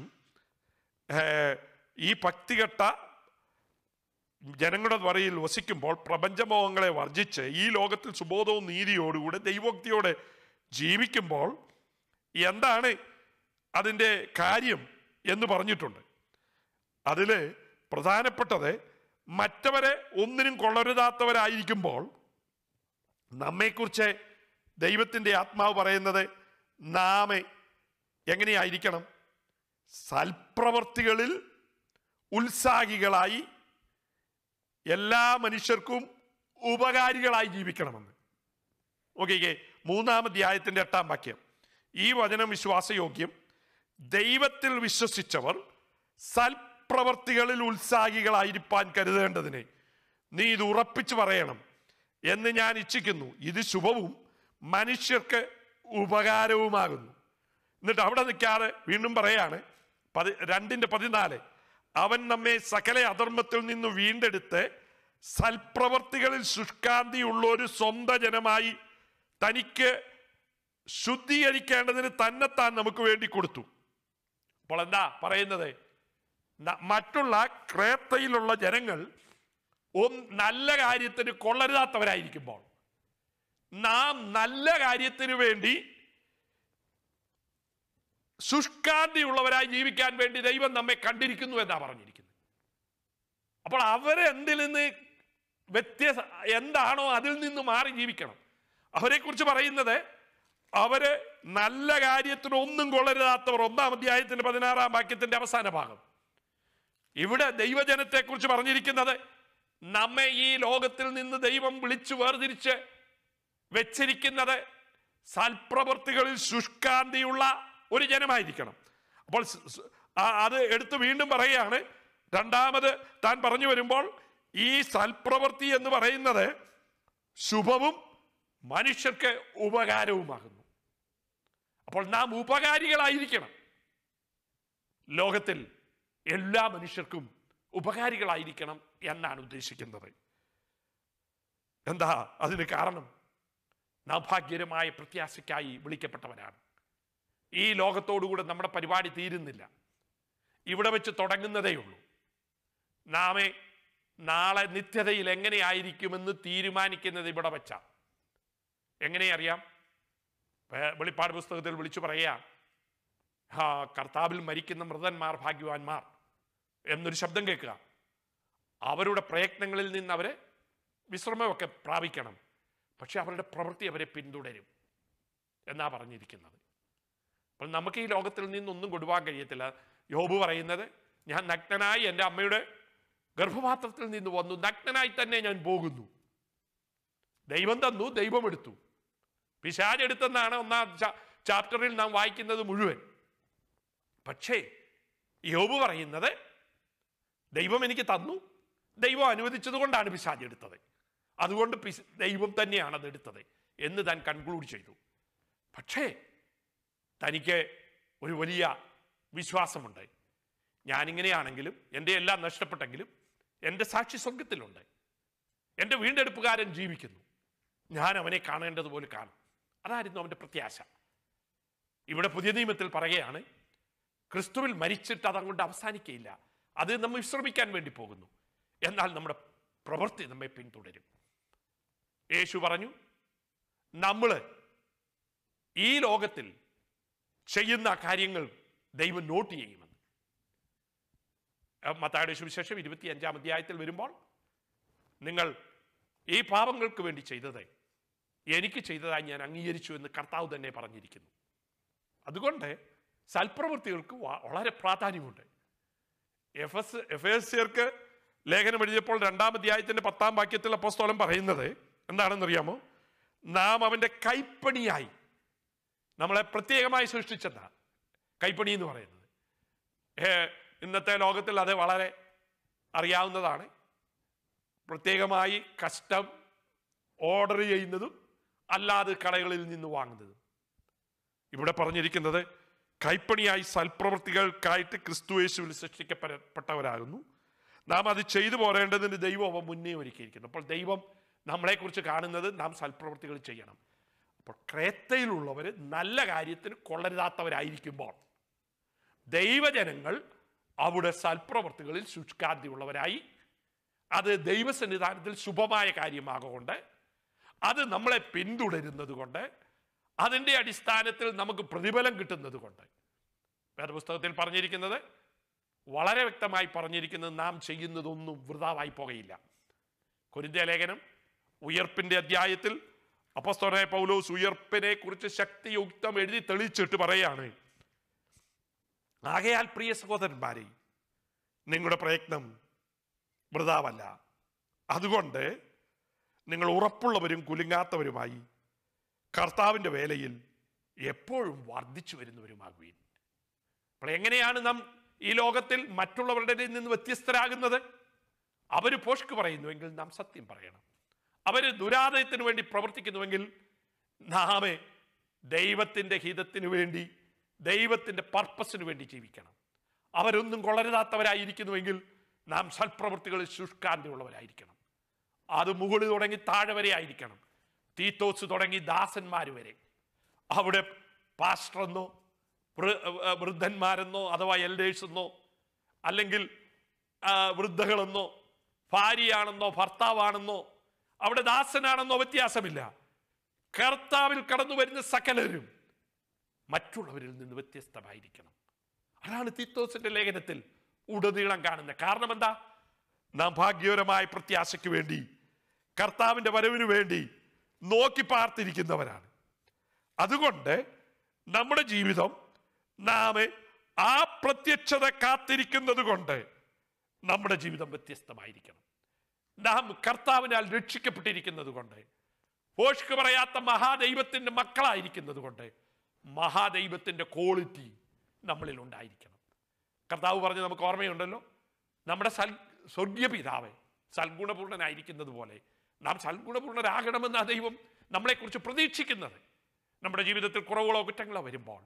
Speaker 1: ഈ ഭക്തികെട്ട ജനങ്ങളുടെ വരയിൽ വസിക്കുമ്പോൾ പ്രപഞ്ചമോഹങ്ങളെ വർജിച്ച് ഈ ലോകത്തിൽ സുബോധവും നീതിയോടുകൂടെ ദൈവോക്തിയോടെ ജീവിക്കുമ്പോൾ എന്താണ് അതിൻ്റെ കാര്യം എന്ന് പറഞ്ഞിട്ടുണ്ട് അതിൽ പ്രധാനപ്പെട്ടത് മറ്റവരെ ഒന്നിനും കൊള്ളരുതാത്തവരായിരിക്കുമ്പോൾ നമ്മെക്കുറിച്ച് ദൈവത്തിൻ്റെ ആത്മാവ് പറയുന്നത് നാം എങ്ങനെയായിരിക്കണം സൽപ്രവർത്തികളിൽ ഉത്സാഹികളായി എല്ലാ മനുഷ്യർക്കും ഉപകാരികളായി ജീവിക്കണമെന്ന് നോക്കിക്കേ മൂന്നാമധ്യായത്തിൻ്റെ എട്ടാം വാക്യം ഈ വചനം വിശ്വാസയോഗ്യം ദൈവത്തിൽ വിശ്വസിച്ചവർ സൽപ്രവർത്തികളിൽ ഉത്സാഹികളായിരിക്കാൻ കരുതേണ്ടതിനെ നീ ഇത് ഉറപ്പിച്ചു പറയണം എന്ന് ഞാൻ ഇച്ഛിക്കുന്നു ഇത് ശുഭവും മനുഷ്യർക്ക് ഉപകാരവുമാകുന്നു എന്നിട്ട് അവിടെ നിൽക്കാറ് വീണ്ടും പറയാണ് പതി രണ്ടിൻ്റെ പതിനാല് അവൻ നമ്മെ സകല അധർമ്മത്തിൽ നിന്ന് വീണ്ടെടുത്ത് സൽപ്രവർത്തികളിൽ ശുഷ്കാന്തിയുള്ള ഒരു സ്വന്ത ജനമായി തനിക്ക് ശുദ്ധീകരിക്കേണ്ടതിന് തന്നെത്താൻ നമുക്ക് വേണ്ടി കൊടുത്തു അപ്പോൾ എന്താ പറയുന്നത് മറ്റുള്ള ക്രേത്തയിലുള്ള ജനങ്ങൾ നല്ല കാര്യത്തിന് കൊള്ളരുതാത്തവരായിരിക്കുമ്പോൾ നാം നല്ല കാര്യത്തിന് വേണ്ടി ശുഷ്കാന്തിയുള്ളവരായി ജീവിക്കാൻ വേണ്ടി ദൈവം നമ്മെ കണ്ടിരിക്കുന്നു എന്നാ പറഞ്ഞിരിക്കുന്നത് അപ്പോൾ അവരെന്തിൽ നിന്ന് വ്യത്യസ്ത എന്താണോ അതിൽ നിന്ന് മാറി ജീവിക്കണം അവരെക്കുറിച്ച് പറയുന്നത് അവര് നല്ല കാര്യത്തിനൊന്നും ഒന്നും കൊള്ളരുതാത്തവർ ഒന്നാം അധ്യായത്തിന്റെ പതിനാറാം വാക്യത്തിന്റെ അവസാന ഭാഗം ഇവിടെ ദൈവജനത്തെക്കുറിച്ച് പറഞ്ഞിരിക്കുന്നത് നമ്മെ ഈ ലോകത്തിൽ നിന്ന് ദൈവം വിളിച്ചു വേർതിരിച്ച് വെച്ചിരിക്കുന്നത് സൽപ്രവൃത്തികളിൽ ശുഷ്കാന്തിയുള്ള ഒരു ജനമായിരിക്കണം അപ്പോൾ അത് എടുത്ത് വീണ്ടും പറയുകയാണ് രണ്ടാമത് താൻ പറഞ്ഞു വരുമ്പോൾ ഈ സൽപ്രവൃത്തി എന്ന് പറയുന്നത് ശുഭവും മനുഷ്യർക്ക് ഉപകാരവുമാകുന്നു അപ്പോൾ നാം ഉപകാരികളായിരിക്കണം ലോകത്തിൽ എല്ലാ മനുഷ്യർക്കും ഉപകാരികളായിരിക്കണം എന്നാണ് ഉദ്ദേശിക്കുന്നത് എന്താ അതിന് കാരണം നാം ഭാഗ്യരമായ പ്രത്യാശയ്ക്കായി വിളിക്കപ്പെട്ടവരാണ് ഈ ലോകത്തോടുകൂടെ നമ്മുടെ പരിപാടി തീരുന്നില്ല ഇവിടെ വെച്ച് തുടങ്ങുന്നതേ ഉള്ളൂ നാമേ നാളെ നിത്യതയിൽ എങ്ങനെയായിരിക്കുമെന്ന് തീരുമാനിക്കുന്നത് ഇവിടെ വച്ചാണ് എങ്ങനെയറിയാം വെളിപ്പാട് പുസ്തകത്തിൽ വിളിച്ചു പറയാ കർത്താവിൽ മരിക്കുന്ന മൃതന്മാർ ഭാഗ്യവാന്മാർ എന്നൊരു ശബ്ദം കേൾക്കുക അവരുടെ പ്രയത്നങ്ങളിൽ നിന്ന് അവരെ വിശ്രമമൊക്കെ പ്രാപിക്കണം പക്ഷെ അവരുടെ പ്രവൃത്തി അവരെ പിന്തുടരും എന്നാ പറഞ്ഞിരിക്കുന്നത് അപ്പോൾ നമുക്ക് ഈ ലോകത്തിൽ നിന്നൊന്നും കൊടുവാൻ കഴിയത്തില്ല യോബ് പറയുന്നത് ഞാൻ നഗ്നനായി എൻ്റെ അമ്മയുടെ ഗർഭപാത്രത്തിൽ നിന്ന് വന്നു നഗ്നനായി തന്നെ ഞാൻ പോകുന്നു ദൈവം തന്നു ദൈവം എടുത്തു എടുത്തെന്നാണ് ഒന്നാം ചാപ്റ്ററിൽ നാം വായിക്കുന്നത് മുഴുവൻ പക്ഷേ യോബ് പറയുന്നത് ദൈവം എനിക്ക് തന്നു ദൈവം അനുവദിച്ചതുകൊണ്ടാണ് പിശാജ് എടുത്തത് അതുകൊണ്ട് ദൈവം തന്നെയാണ് അത് എടുത്തത് എന്ന് താൻ കൺക്ലൂഡ് ചെയ്തു പക്ഷേ തനിക്ക് ഒരു വലിയ വിശ്വാസമുണ്ട് ഞാനിങ്ങനെയാണെങ്കിലും എൻ്റെ എല്ലാം നഷ്ടപ്പെട്ടെങ്കിലും എൻ്റെ സാക്ഷി സ്വർഗത്തിലുണ്ട് എൻ്റെ വീണ്ടെടുപ്പുകാരൻ ജീവിക്കുന്നു ഞാൻ അവനെ കാണേണ്ടതുപോലെ കാണും അതായിരുന്നു അവൻ്റെ പ്രത്യാശ ഇവിടെ പുതിയ നിയമത്തിൽ പറയുകയാണ് ക്രിസ്തുവിൽ മരിച്ചിട്ട് അതങ്ങോട്ട് അവസാനിക്കയില്ല അത് നമ്മൾ വിശ്രമിക്കാൻ വേണ്ടി പോകുന്നു എന്നാൽ നമ്മുടെ പ്രവൃത്തി നമ്മെ പിന്തുടരും യേശു പറഞ്ഞു നമ്മൾ ഈ ലോകത്തിൽ ചെയ്യുന്ന കാര്യങ്ങൾ ദൈവം നോട്ട് ചെയ്യുമെന്ന് മത്തായുടെ സുവിശേഷം ഇരുപത്തി അഞ്ചാം അധ്യായത്തിൽ വരുമ്പോൾ നിങ്ങൾ ഈ പാപങ്ങൾക്ക് വേണ്ടി ചെയ്തത് എനിക്ക് ചെയ്തതായി ഞാൻ അംഗീകരിച്ചു എന്ന് കർത്താവ് തന്നെ പറഞ്ഞിരിക്കുന്നു അതുകൊണ്ട് സൽപ്രവൃത്തികൾക്ക് വളരെ പ്രാധാന്യമുണ്ട് എഫ് എസ് എഫ് എസ് സിയർക്ക് ലേഖനം എഴുതിയപ്പോൾ രണ്ടാം അധ്യായത്തിൻ്റെ പത്താം വാക്യത്തിൽ അപ്പോസ്തോലം പറയുന്നത് എന്താണെന്നറിയാമോ നാം അവൻ്റെ കൈപ്പണിയായി നമ്മളെ പ്രത്യേകമായി സൃഷ്ടിച്ചെന്നാണ് കൈപ്പണി എന്ന് പറയുന്നത് ഇന്നത്തെ ലോകത്തിൽ അത് വളരെ അറിയാവുന്നതാണ് പ്രത്യേകമായി കഷ്ടം ഓർഡർ ചെയ്യുന്നതും അല്ലാതെ കടകളിൽ നിന്ന് വാങ്ങുന്നതും ഇവിടെ പറഞ്ഞിരിക്കുന്നത് കൈപ്പണിയായി സൽപ്രവൃത്തികൾക്കായിട്ട് ക്രിസ്തു യേശുവിൽ സൃഷ്ടിക്കപ്പെട്ടവരാകുന്നു നാം അത് ചെയ്തു പോരേണ്ടതിന് ദൈവം അവ മുന്നേ ഒരുക്കിയിരിക്കുന്നു അപ്പോൾ ദൈവം നമ്മളെക്കുറിച്ച് കാണുന്നത് നാം സൽപ്രവൃത്തികൾ ചെയ്യണം അപ്പോൾ ക്രേത്തയിലുള്ളവർ നല്ല കാര്യത്തിന് കൊള്ളരുതാത്തവരായിരിക്കുമ്പോൾ ദൈവജനങ്ങൾ അവിടെ സൽപ്രവർത്തികളിൽ ശുഷ്കാന്തിയുള്ളവരായി അത് ദൈവസന്നിധാനത്തിൽ ശുഭമായ കാര്യമാകൊണ്ട് അത് നമ്മളെ പിന്തുടരുന്നത് കൊണ്ട് അതിൻ്റെ അടിസ്ഥാനത്തിൽ നമുക്ക് പ്രതിഫലം കിട്ടുന്നത് കൊണ്ട് വേദപുസ്തകത്തിൽ പറഞ്ഞിരിക്കുന്നത് വളരെ വ്യക്തമായി പറഞ്ഞിരിക്കുന്നത് നാം ചെയ്യുന്നതൊന്നും വൃതാവായി പോകയില്ല കുരിന്ത ലേഖനം ഉയർപ്പിൻ്റെ അധ്യായത്തിൽ അപ്പസ്തോനായ പൗലോസ് ഉയർപ്പിനെ കുറിച്ച് ശക്തിയുക്തം എഴുതി തെളിച്ചിട്ട് പറയാണ് ആകയാൽ പ്രിയ സഹോദരന്മാരെ നിങ്ങളുടെ പ്രയത്നം വൃതാവല്ല അതുകൊണ്ട് നിങ്ങൾ ഉറപ്പുള്ളവരും കുലുങ്ങാത്തവരുമായി കർത്താവിൻ്റെ വേലയിൽ എപ്പോഴും വർദ്ധിച്ചു വരുന്നവരുമാകുവീൻ അപ്പോൾ എങ്ങനെയാണ് നാം ഈ ലോകത്തിൽ മറ്റുള്ളവരുടെ നിന്ന് വ്യത്യസ്തരാകുന്നത് അവർ പോഷ്ക്ക് പറയുന്നുവെങ്കിൽ നാം സത്യം പറയണം അവർ ദുരാദയത്തിന് വേണ്ടി പ്രവർത്തിക്കുന്നുവെങ്കിൽ നാമെ ദൈവത്തിൻ്റെ ഹിതത്തിനു വേണ്ടി ദൈവത്തിൻ്റെ പർപ്പസിന് വേണ്ടി ജീവിക്കണം അവരൊന്നും കൊളരുതാത്തവരായിരിക്കുന്നുവെങ്കിൽ നാം സൽപ്രവൃത്തികളിൽ ഉള്ളവരായിരിക്കണം അത് മുകളിൽ തുടങ്ങി താഴെ വരെ ആയിരിക്കണം തീത്തോസ് തുടങ്ങി ദാസന്മാർ വരെ അവിടെ പാസ്റ്ററെന്നോ വൃദ്ധന്മാരെന്നോ അഥവാ എൽഡേഴ്സെന്നോ അല്ലെങ്കിൽ വൃദ്ധകളെന്നോ ഭാര്യയാണെന്നോ ഭർത്താവാണെന്നോ അവിടെ ദാസനാണെന്നോ വ്യത്യാസമില്ല കർത്താവിൽ കടന്നു വരുന്ന സകലരും മറ്റുള്ളവരിൽ നിന്ന് വ്യത്യസ്തമായിരിക്കണം അതാണ് തീത്തോസിന്റെ ലേഖനത്തിൽ ഉടനീളം കാണുന്നത് കാരണം എന്താ നാം ഭാഗ്യപരമായ പ്രത്യാശയ്ക്ക് വേണ്ടി കർത്താവിൻ്റെ വരവിന് വേണ്ടി നോക്കി പാർത്തിരിക്കുന്നവരാണ് അതുകൊണ്ട് നമ്മുടെ ജീവിതം നാം ആ പ്രത്യക്ഷത കാത്തിരിക്കുന്നത് കൊണ്ട് നമ്മുടെ ജീവിതം വ്യത്യസ്തമായിരിക്കണം നാം കർത്താവിനാൽ രക്ഷിക്കപ്പെട്ടിരിക്കുന്നത് കൊണ്ട് പോഷ്ക്ക് പറയാത്ത മഹാദൈവത്തിൻ്റെ മക്കളായിരിക്കുന്നത് കൊണ്ട് മഹാദൈവത്തിൻ്റെ ക്വാളിറ്റി നമ്മളിൽ ഉണ്ടായിരിക്കണം കർത്താവ് പറഞ്ഞ് നമുക്ക് ഓർമ്മയുണ്ടല്ലോ നമ്മുടെ സൽ സ്വർഗീയ പിതാവ് സൽഗുണപൂർണനായിരിക്കുന്നത് പോലെ നാം സൽഗുണപൂർണരാകണമെന്ന ദൈവം നമ്മളെക്കുറിച്ച് പ്രതീക്ഷിക്കുന്നത് നമ്മുടെ ജീവിതത്തിൽ കുറവുകളോ കുറ്റങ്ങളോ വരുമ്പോൾ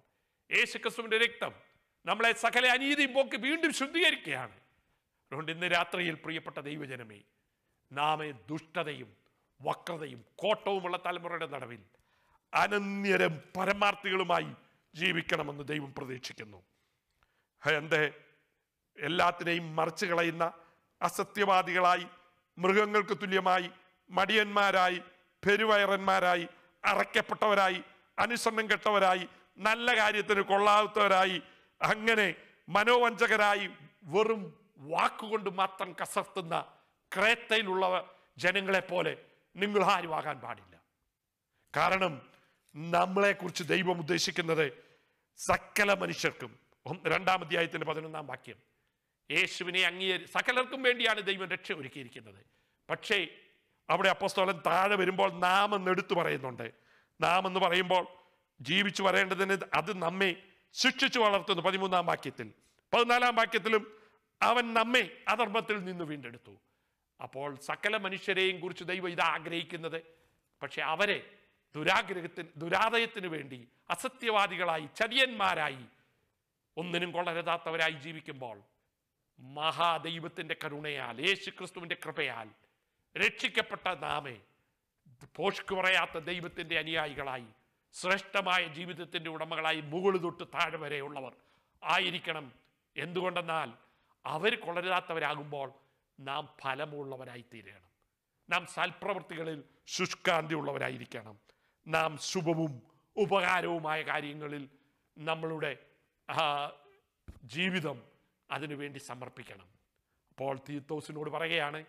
Speaker 1: യേശുക്രിസ്തുവിൻ്റെ രക്തം നമ്മളെ സകല അനീതി പോക്കി വീണ്ടും ശുദ്ധീകരിക്കുകയാണ് അതുകൊണ്ട് ഇന്ന് രാത്രിയിൽ പ്രിയപ്പെട്ട ദൈവജനമേ നാമെ ദുഷ്ടതയും വക്രതയും കോട്ടവുമുള്ള തലമുറയുടെ നടവിൽ അനന്യരും പരമാർത്ഥികളുമായി ജീവിക്കണമെന്ന് ദൈവം പ്രതീക്ഷിക്കുന്നു എൻ്റെ എല്ലാത്തിനെയും മറിച്ചു കളയുന്ന അസത്യവാദികളായി മൃഗങ്ങൾക്ക് തുല്യമായി മടിയന്മാരായി പെരുവയറന്മാരായി അറയ്ക്കപ്പെട്ടവരായി അനുസരണം കെട്ടവരായി നല്ല കാര്യത്തിന് കൊള്ളാത്തവരായി അങ്ങനെ മനോവഞ്ചകരായി വെറും വാക്കുകൊണ്ട് മാത്രം കസർത്തുന്ന ക്രേത്തയിലുള്ളവർ ജനങ്ങളെപ്പോലെ നിങ്ങൾ ആരുമാകാൻ പാടില്ല കാരണം നമ്മളെക്കുറിച്ച് ദൈവം ഉദ്ദേശിക്കുന്നത് സകല മനുഷ്യർക്കും രണ്ടാം അധ്യായത്തിൻ്റെ പതിനൊന്നാം വാക്യം യേശുവിനെ അംഗീകരി സകലർക്കും വേണ്ടിയാണ് ദൈവം രക്ഷ ഒരുക്കിയിരിക്കുന്നത് പക്ഷേ അവിടെ അപ്പസ്തോലൻ താഴെ വരുമ്പോൾ നാം എടുത്തു പറയുന്നുണ്ട് നാം എന്ന് പറയുമ്പോൾ ജീവിച്ചു വരേണ്ടതിന് അത് നമ്മെ ശിക്ഷിച്ചു വളർത്തുന്നു പതിമൂന്നാം വാക്യത്തിൽ പതിനാലാം വാക്യത്തിലും അവൻ നമ്മെ അധർമ്മത്തിൽ നിന്ന് വീണ്ടെടുത്തു അപ്പോൾ സകല മനുഷ്യരെയും കുറിച്ച് ദൈവം ഇത് ആഗ്രഹിക്കുന്നത് പക്ഷെ അവരെ ദുരാഗ്രഹത്തിന് ദുരാദയത്തിന് വേണ്ടി അസത്യവാദികളായി ചതിയന്മാരായി ഒന്നിനും കൊള്ളരുതാത്തവരായി ജീവിക്കുമ്പോൾ മഹാദൈവത്തിൻ്റെ കരുണയാൽ യേശു ക്രിസ്തുവിൻ്റെ കൃപയാൽ രക്ഷിക്കപ്പെട്ട നാമെ പോഷ്ക്ക് പറയാത്ത ദൈവത്തിൻ്റെ അനുയായികളായി ശ്രേഷ്ഠമായ ജീവിതത്തിൻ്റെ ഉടമകളായി മുകളിൽ തൊട്ട് താഴെ വരെയുള്ളവർ ആയിരിക്കണം എന്തുകൊണ്ടെന്നാൽ അവർ കൊള്ളരുതാത്തവരാകുമ്പോൾ നാം ഫലമുള്ളവരായി തീരണം നാം സൽപ്രവൃത്തികളിൽ ശുഷ്കാന്തി ഉള്ളവരായിരിക്കണം നാം ശുഭവും ഉപകാരവുമായ കാര്യങ്ങളിൽ നമ്മളുടെ ജീവിതം അതിനുവേണ്ടി സമർപ്പിക്കണം അപ്പോൾ തീത്തോസിനോട് പറയുകയാണ്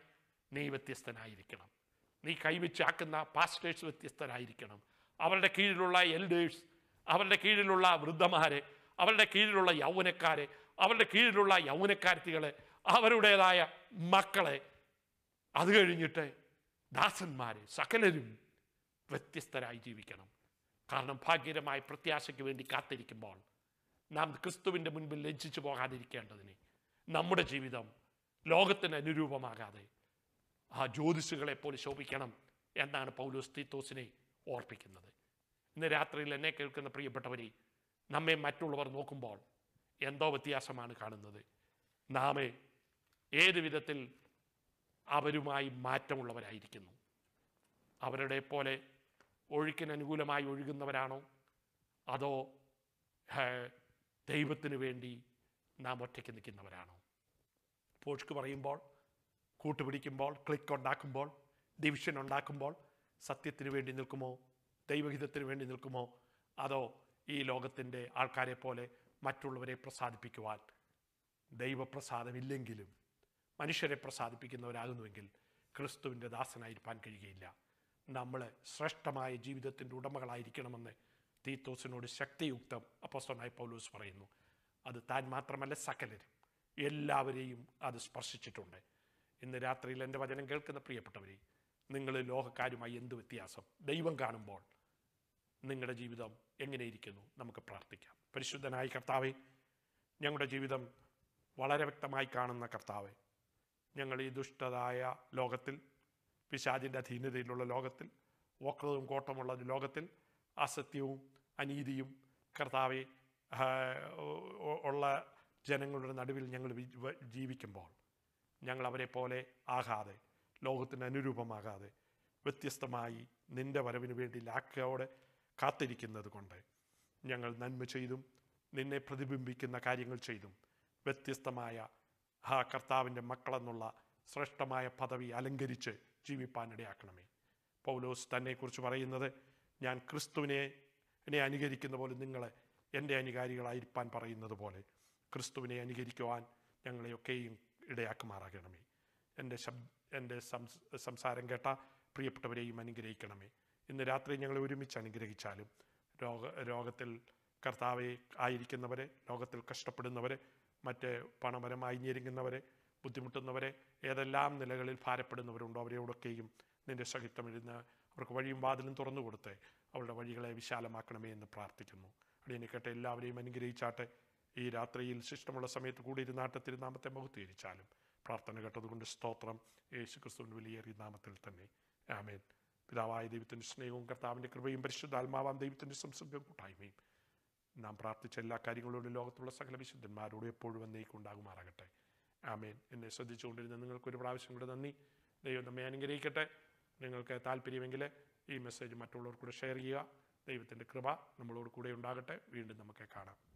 Speaker 1: നീ വ്യത്യസ്തനായിരിക്കണം നീ കൈവച്ചാക്കുന്ന പാസ്റ്റേഴ്സ് വ്യത്യസ്തരായിരിക്കണം അവരുടെ കീഴിലുള്ള എൽഡേഴ്സ് അവരുടെ കീഴിലുള്ള വൃദ്ധമാരെ അവരുടെ കീഴിലുള്ള യൗവനക്കാരെ അവരുടെ കീഴിലുള്ള യൗവനക്കാരത്തികളെ അവരുടേതായ മക്കളെ അത് കഴിഞ്ഞിട്ട് ദാസന്മാരെ സകലരും വ്യത്യസ്തരായി ജീവിക്കണം കാരണം ഭാഗ്യകരമായ പ്രത്യാശയ്ക്ക് വേണ്ടി കാത്തിരിക്കുമ്പോൾ നാം ക്രിസ്തുവിൻ്റെ മുൻപിൽ ലജ്ജിച്ചു പോകാതിരിക്കേണ്ടതിന് നമ്മുടെ ജീവിതം ലോകത്തിന് അനുരൂപമാകാതെ ആ ജ്യോതിഷുകളെ പോലെ ശോഭിക്കണം എന്നാണ് പൗലോസ് തീത്തോസിനെ ഓർപ്പിക്കുന്നത് ഇന്ന് രാത്രിയിൽ എന്നെ കേൾക്കുന്ന പ്രിയപ്പെട്ടവരെ നമ്മെ മറ്റുള്ളവർ നോക്കുമ്പോൾ എന്തോ വ്യത്യാസമാണ് കാണുന്നത് നാമേ ഏത് വിധത്തിൽ അവരുമായി മാറ്റമുള്ളവരായിരിക്കുന്നു അവരുടെ പോലെ ഒഴുക്കിനനുകൂലമായി ഒഴുകുന്നവരാണോ അതോ ദൈവത്തിനു വേണ്ടി നാം ഒറ്റയ്ക്ക് നിൽക്കുന്നവരാണോ പോഷ്ക്ക് പറയുമ്പോൾ കൂട്ടുപിടിക്കുമ്പോൾ ക്ലിക്ക് ഉണ്ടാക്കുമ്പോൾ ഡിവിഷൻ ഉണ്ടാക്കുമ്പോൾ സത്യത്തിന് വേണ്ടി നിൽക്കുമോ ദൈവഹിതത്തിന് വേണ്ടി നിൽക്കുമോ അതോ ഈ ലോകത്തിൻ്റെ ആൾക്കാരെ പോലെ മറ്റുള്ളവരെ പ്രസാദിപ്പിക്കുവാൻ ദൈവപ്രസാദമില്ലെങ്കിലും മനുഷ്യരെ പ്രസാദിപ്പിക്കുന്നവരാകുന്നുവെങ്കിൽ ക്രിസ്തുവിൻ്റെ ദാസനായിരിക്കാൻ കഴിയുകയില്ല നമ്മൾ ശ്രേഷ്ഠമായ ജീവിതത്തിൻ്റെ ഉടമകളായിരിക്കണമെന്ന് തീത്തോസിനോട് ശക്തിയുക്തം അപ്പസ്തനായി പൗലൂസ് പറയുന്നു അത് താൻ മാത്രമല്ല സകലരും എല്ലാവരെയും അത് സ്പർശിച്ചിട്ടുണ്ട് ഇന്ന് രാത്രിയിൽ എൻ്റെ വചനം കേൾക്കുന്ന പ്രിയപ്പെട്ടവരെ നിങ്ങൾ ലോഹക്കാരുമായി എന്ത് വ്യത്യാസം ദൈവം കാണുമ്പോൾ നിങ്ങളുടെ ജീവിതം എങ്ങനെയിരിക്കുന്നു നമുക്ക് പ്രാർത്ഥിക്കാം പരിശുദ്ധനായ കർത്താവെ ഞങ്ങളുടെ ജീവിതം വളരെ വ്യക്തമായി കാണുന്ന കർത്താവെ ഞങ്ങൾ ഈ ദുഷ്ടതായ ലോകത്തിൽ പിശാജിൻ്റെ അധീനതയിലുള്ള ലോകത്തിൽ വക്രതും കോട്ടമുള്ള ലോകത്തിൽ അസത്യവും അനീതിയും കർത്താവെ ഉള്ള ജനങ്ങളുടെ നടുവിൽ ഞങ്ങൾ ജീവിക്കുമ്പോൾ ഞങ്ങൾ അവരെ പോലെ ആകാതെ ലോകത്തിന് അനുരൂപമാകാതെ വ്യത്യസ്തമായി നിന്റെ വരവിന് വേണ്ടി ലാക്കയോടെ കാത്തിരിക്കുന്നത് കൊണ്ട് ഞങ്ങൾ നന്മ ചെയ്തും നിന്നെ പ്രതിബിംബിക്കുന്ന കാര്യങ്ങൾ ചെയ്തും വ്യത്യസ്തമായ ആ കർത്താവിൻ്റെ മക്കളെന്നുള്ള ശ്രേഷ്ഠമായ പദവി അലങ്കരിച്ച് ജീവിപ്പാനിടയാക്കണമേ പൗലോസ് തന്നെക്കുറിച്ച് പറയുന്നത് ഞാൻ ക്രിസ്തുവിനെ എന്നെ അനുകരിക്കുന്ന പോലെ നിങ്ങളെ എൻ്റെ അനുകാരികളായിരിക്കാൻ പറയുന്നത് പോലെ ക്രിസ്തുവിനെ അനുകരിക്കുവാൻ ഞങ്ങളെയൊക്കെയും ഇടയാക്കുമാറാകണമേ എൻ്റെ ശബ് എൻ്റെ സംസാരം കേട്ട പ്രിയപ്പെട്ടവരെയും അനുഗ്രഹിക്കണമേ ഇന്ന് രാത്രി ഞങ്ങൾ ഒരുമിച്ച് അനുഗ്രഹിച്ചാലും രോഗ രോഗത്തിൽ കർത്താവെ ആയിരിക്കുന്നവരെ ലോകത്തിൽ കഷ്ടപ്പെടുന്നവരെ മറ്റ് പണപരമായി ഞെരുങ്ങുന്നവരെ ബുദ്ധിമുട്ടുന്നവരെ ഏതെല്ലാം നിലകളിൽ ഭാരപ്പെടുന്നവരുണ്ടോ അവരെയോടൊക്കെയും നിന്റെ സഹിത്വം ഇരുന്ന് അവർക്ക് വഴിയും വാതിലും തുറന്നു കൊടുത്ത് അവരുടെ വഴികളെ വിശാലമാക്കണമേ എന്ന് പ്രാർത്ഥിക്കുന്നു അടിയനിക്കട്ടെ എല്ലാവരെയും അനുഗ്രഹിച്ചാട്ടെ ഈ രാത്രിയിൽ ശിഷ്ടമുള്ള സമയത്ത് കൂടി ഇരുന്നാട്ടെ തിരുനാമത്തെ ബഹുത്തീരിച്ചാലും പ്രാർത്ഥന കേട്ടതുകൊണ്ട് സ്തോത്രം യേശു ക്രിസ്തുവിൻ്റെ വിലയേറിയ നാമത്തിൽ തന്നെ ആമേൻ പിതാവായ ദൈവത്തിൻ്റെ സ്നേഹവും കർത്താവിൻ്റെ കൃപയും പരിശുദ്ധാത്മാവാം ദൈവത്തിൻ്റെ സംസർഗം കൂട്ടായ്മയും നാം പ്രാർത്ഥിച്ച എല്ലാ കാര്യങ്ങളോടും ലോകത്തുള്ള സകല വിശുദ്ധന്മാരോട് എപ്പോഴും എന്നേക്കും ഉണ്ടാകുമാറാകട്ടെ ആമേൻ എന്നെ ശ്രദ്ധിച്ചുകൊണ്ടിരുന്ന നിങ്ങൾക്കൊരു പ്രാവശ്യം കൂടെ നന്ദി ദൈവം നമ്മെ അനുഗ്രഹിക്കട്ടെ നിങ്ങൾക്ക് താല്പര്യമെങ്കിൽ ഈ മെസ്സേജ് മറ്റുള്ളവർ കൂടെ ഷെയർ ചെയ്യുക ദൈവത്തിൻ്റെ കൃപ നമ്മളോട് കൂടെ ഉണ്ടാകട്ടെ വീണ്ടും നമുക്ക് കാണാം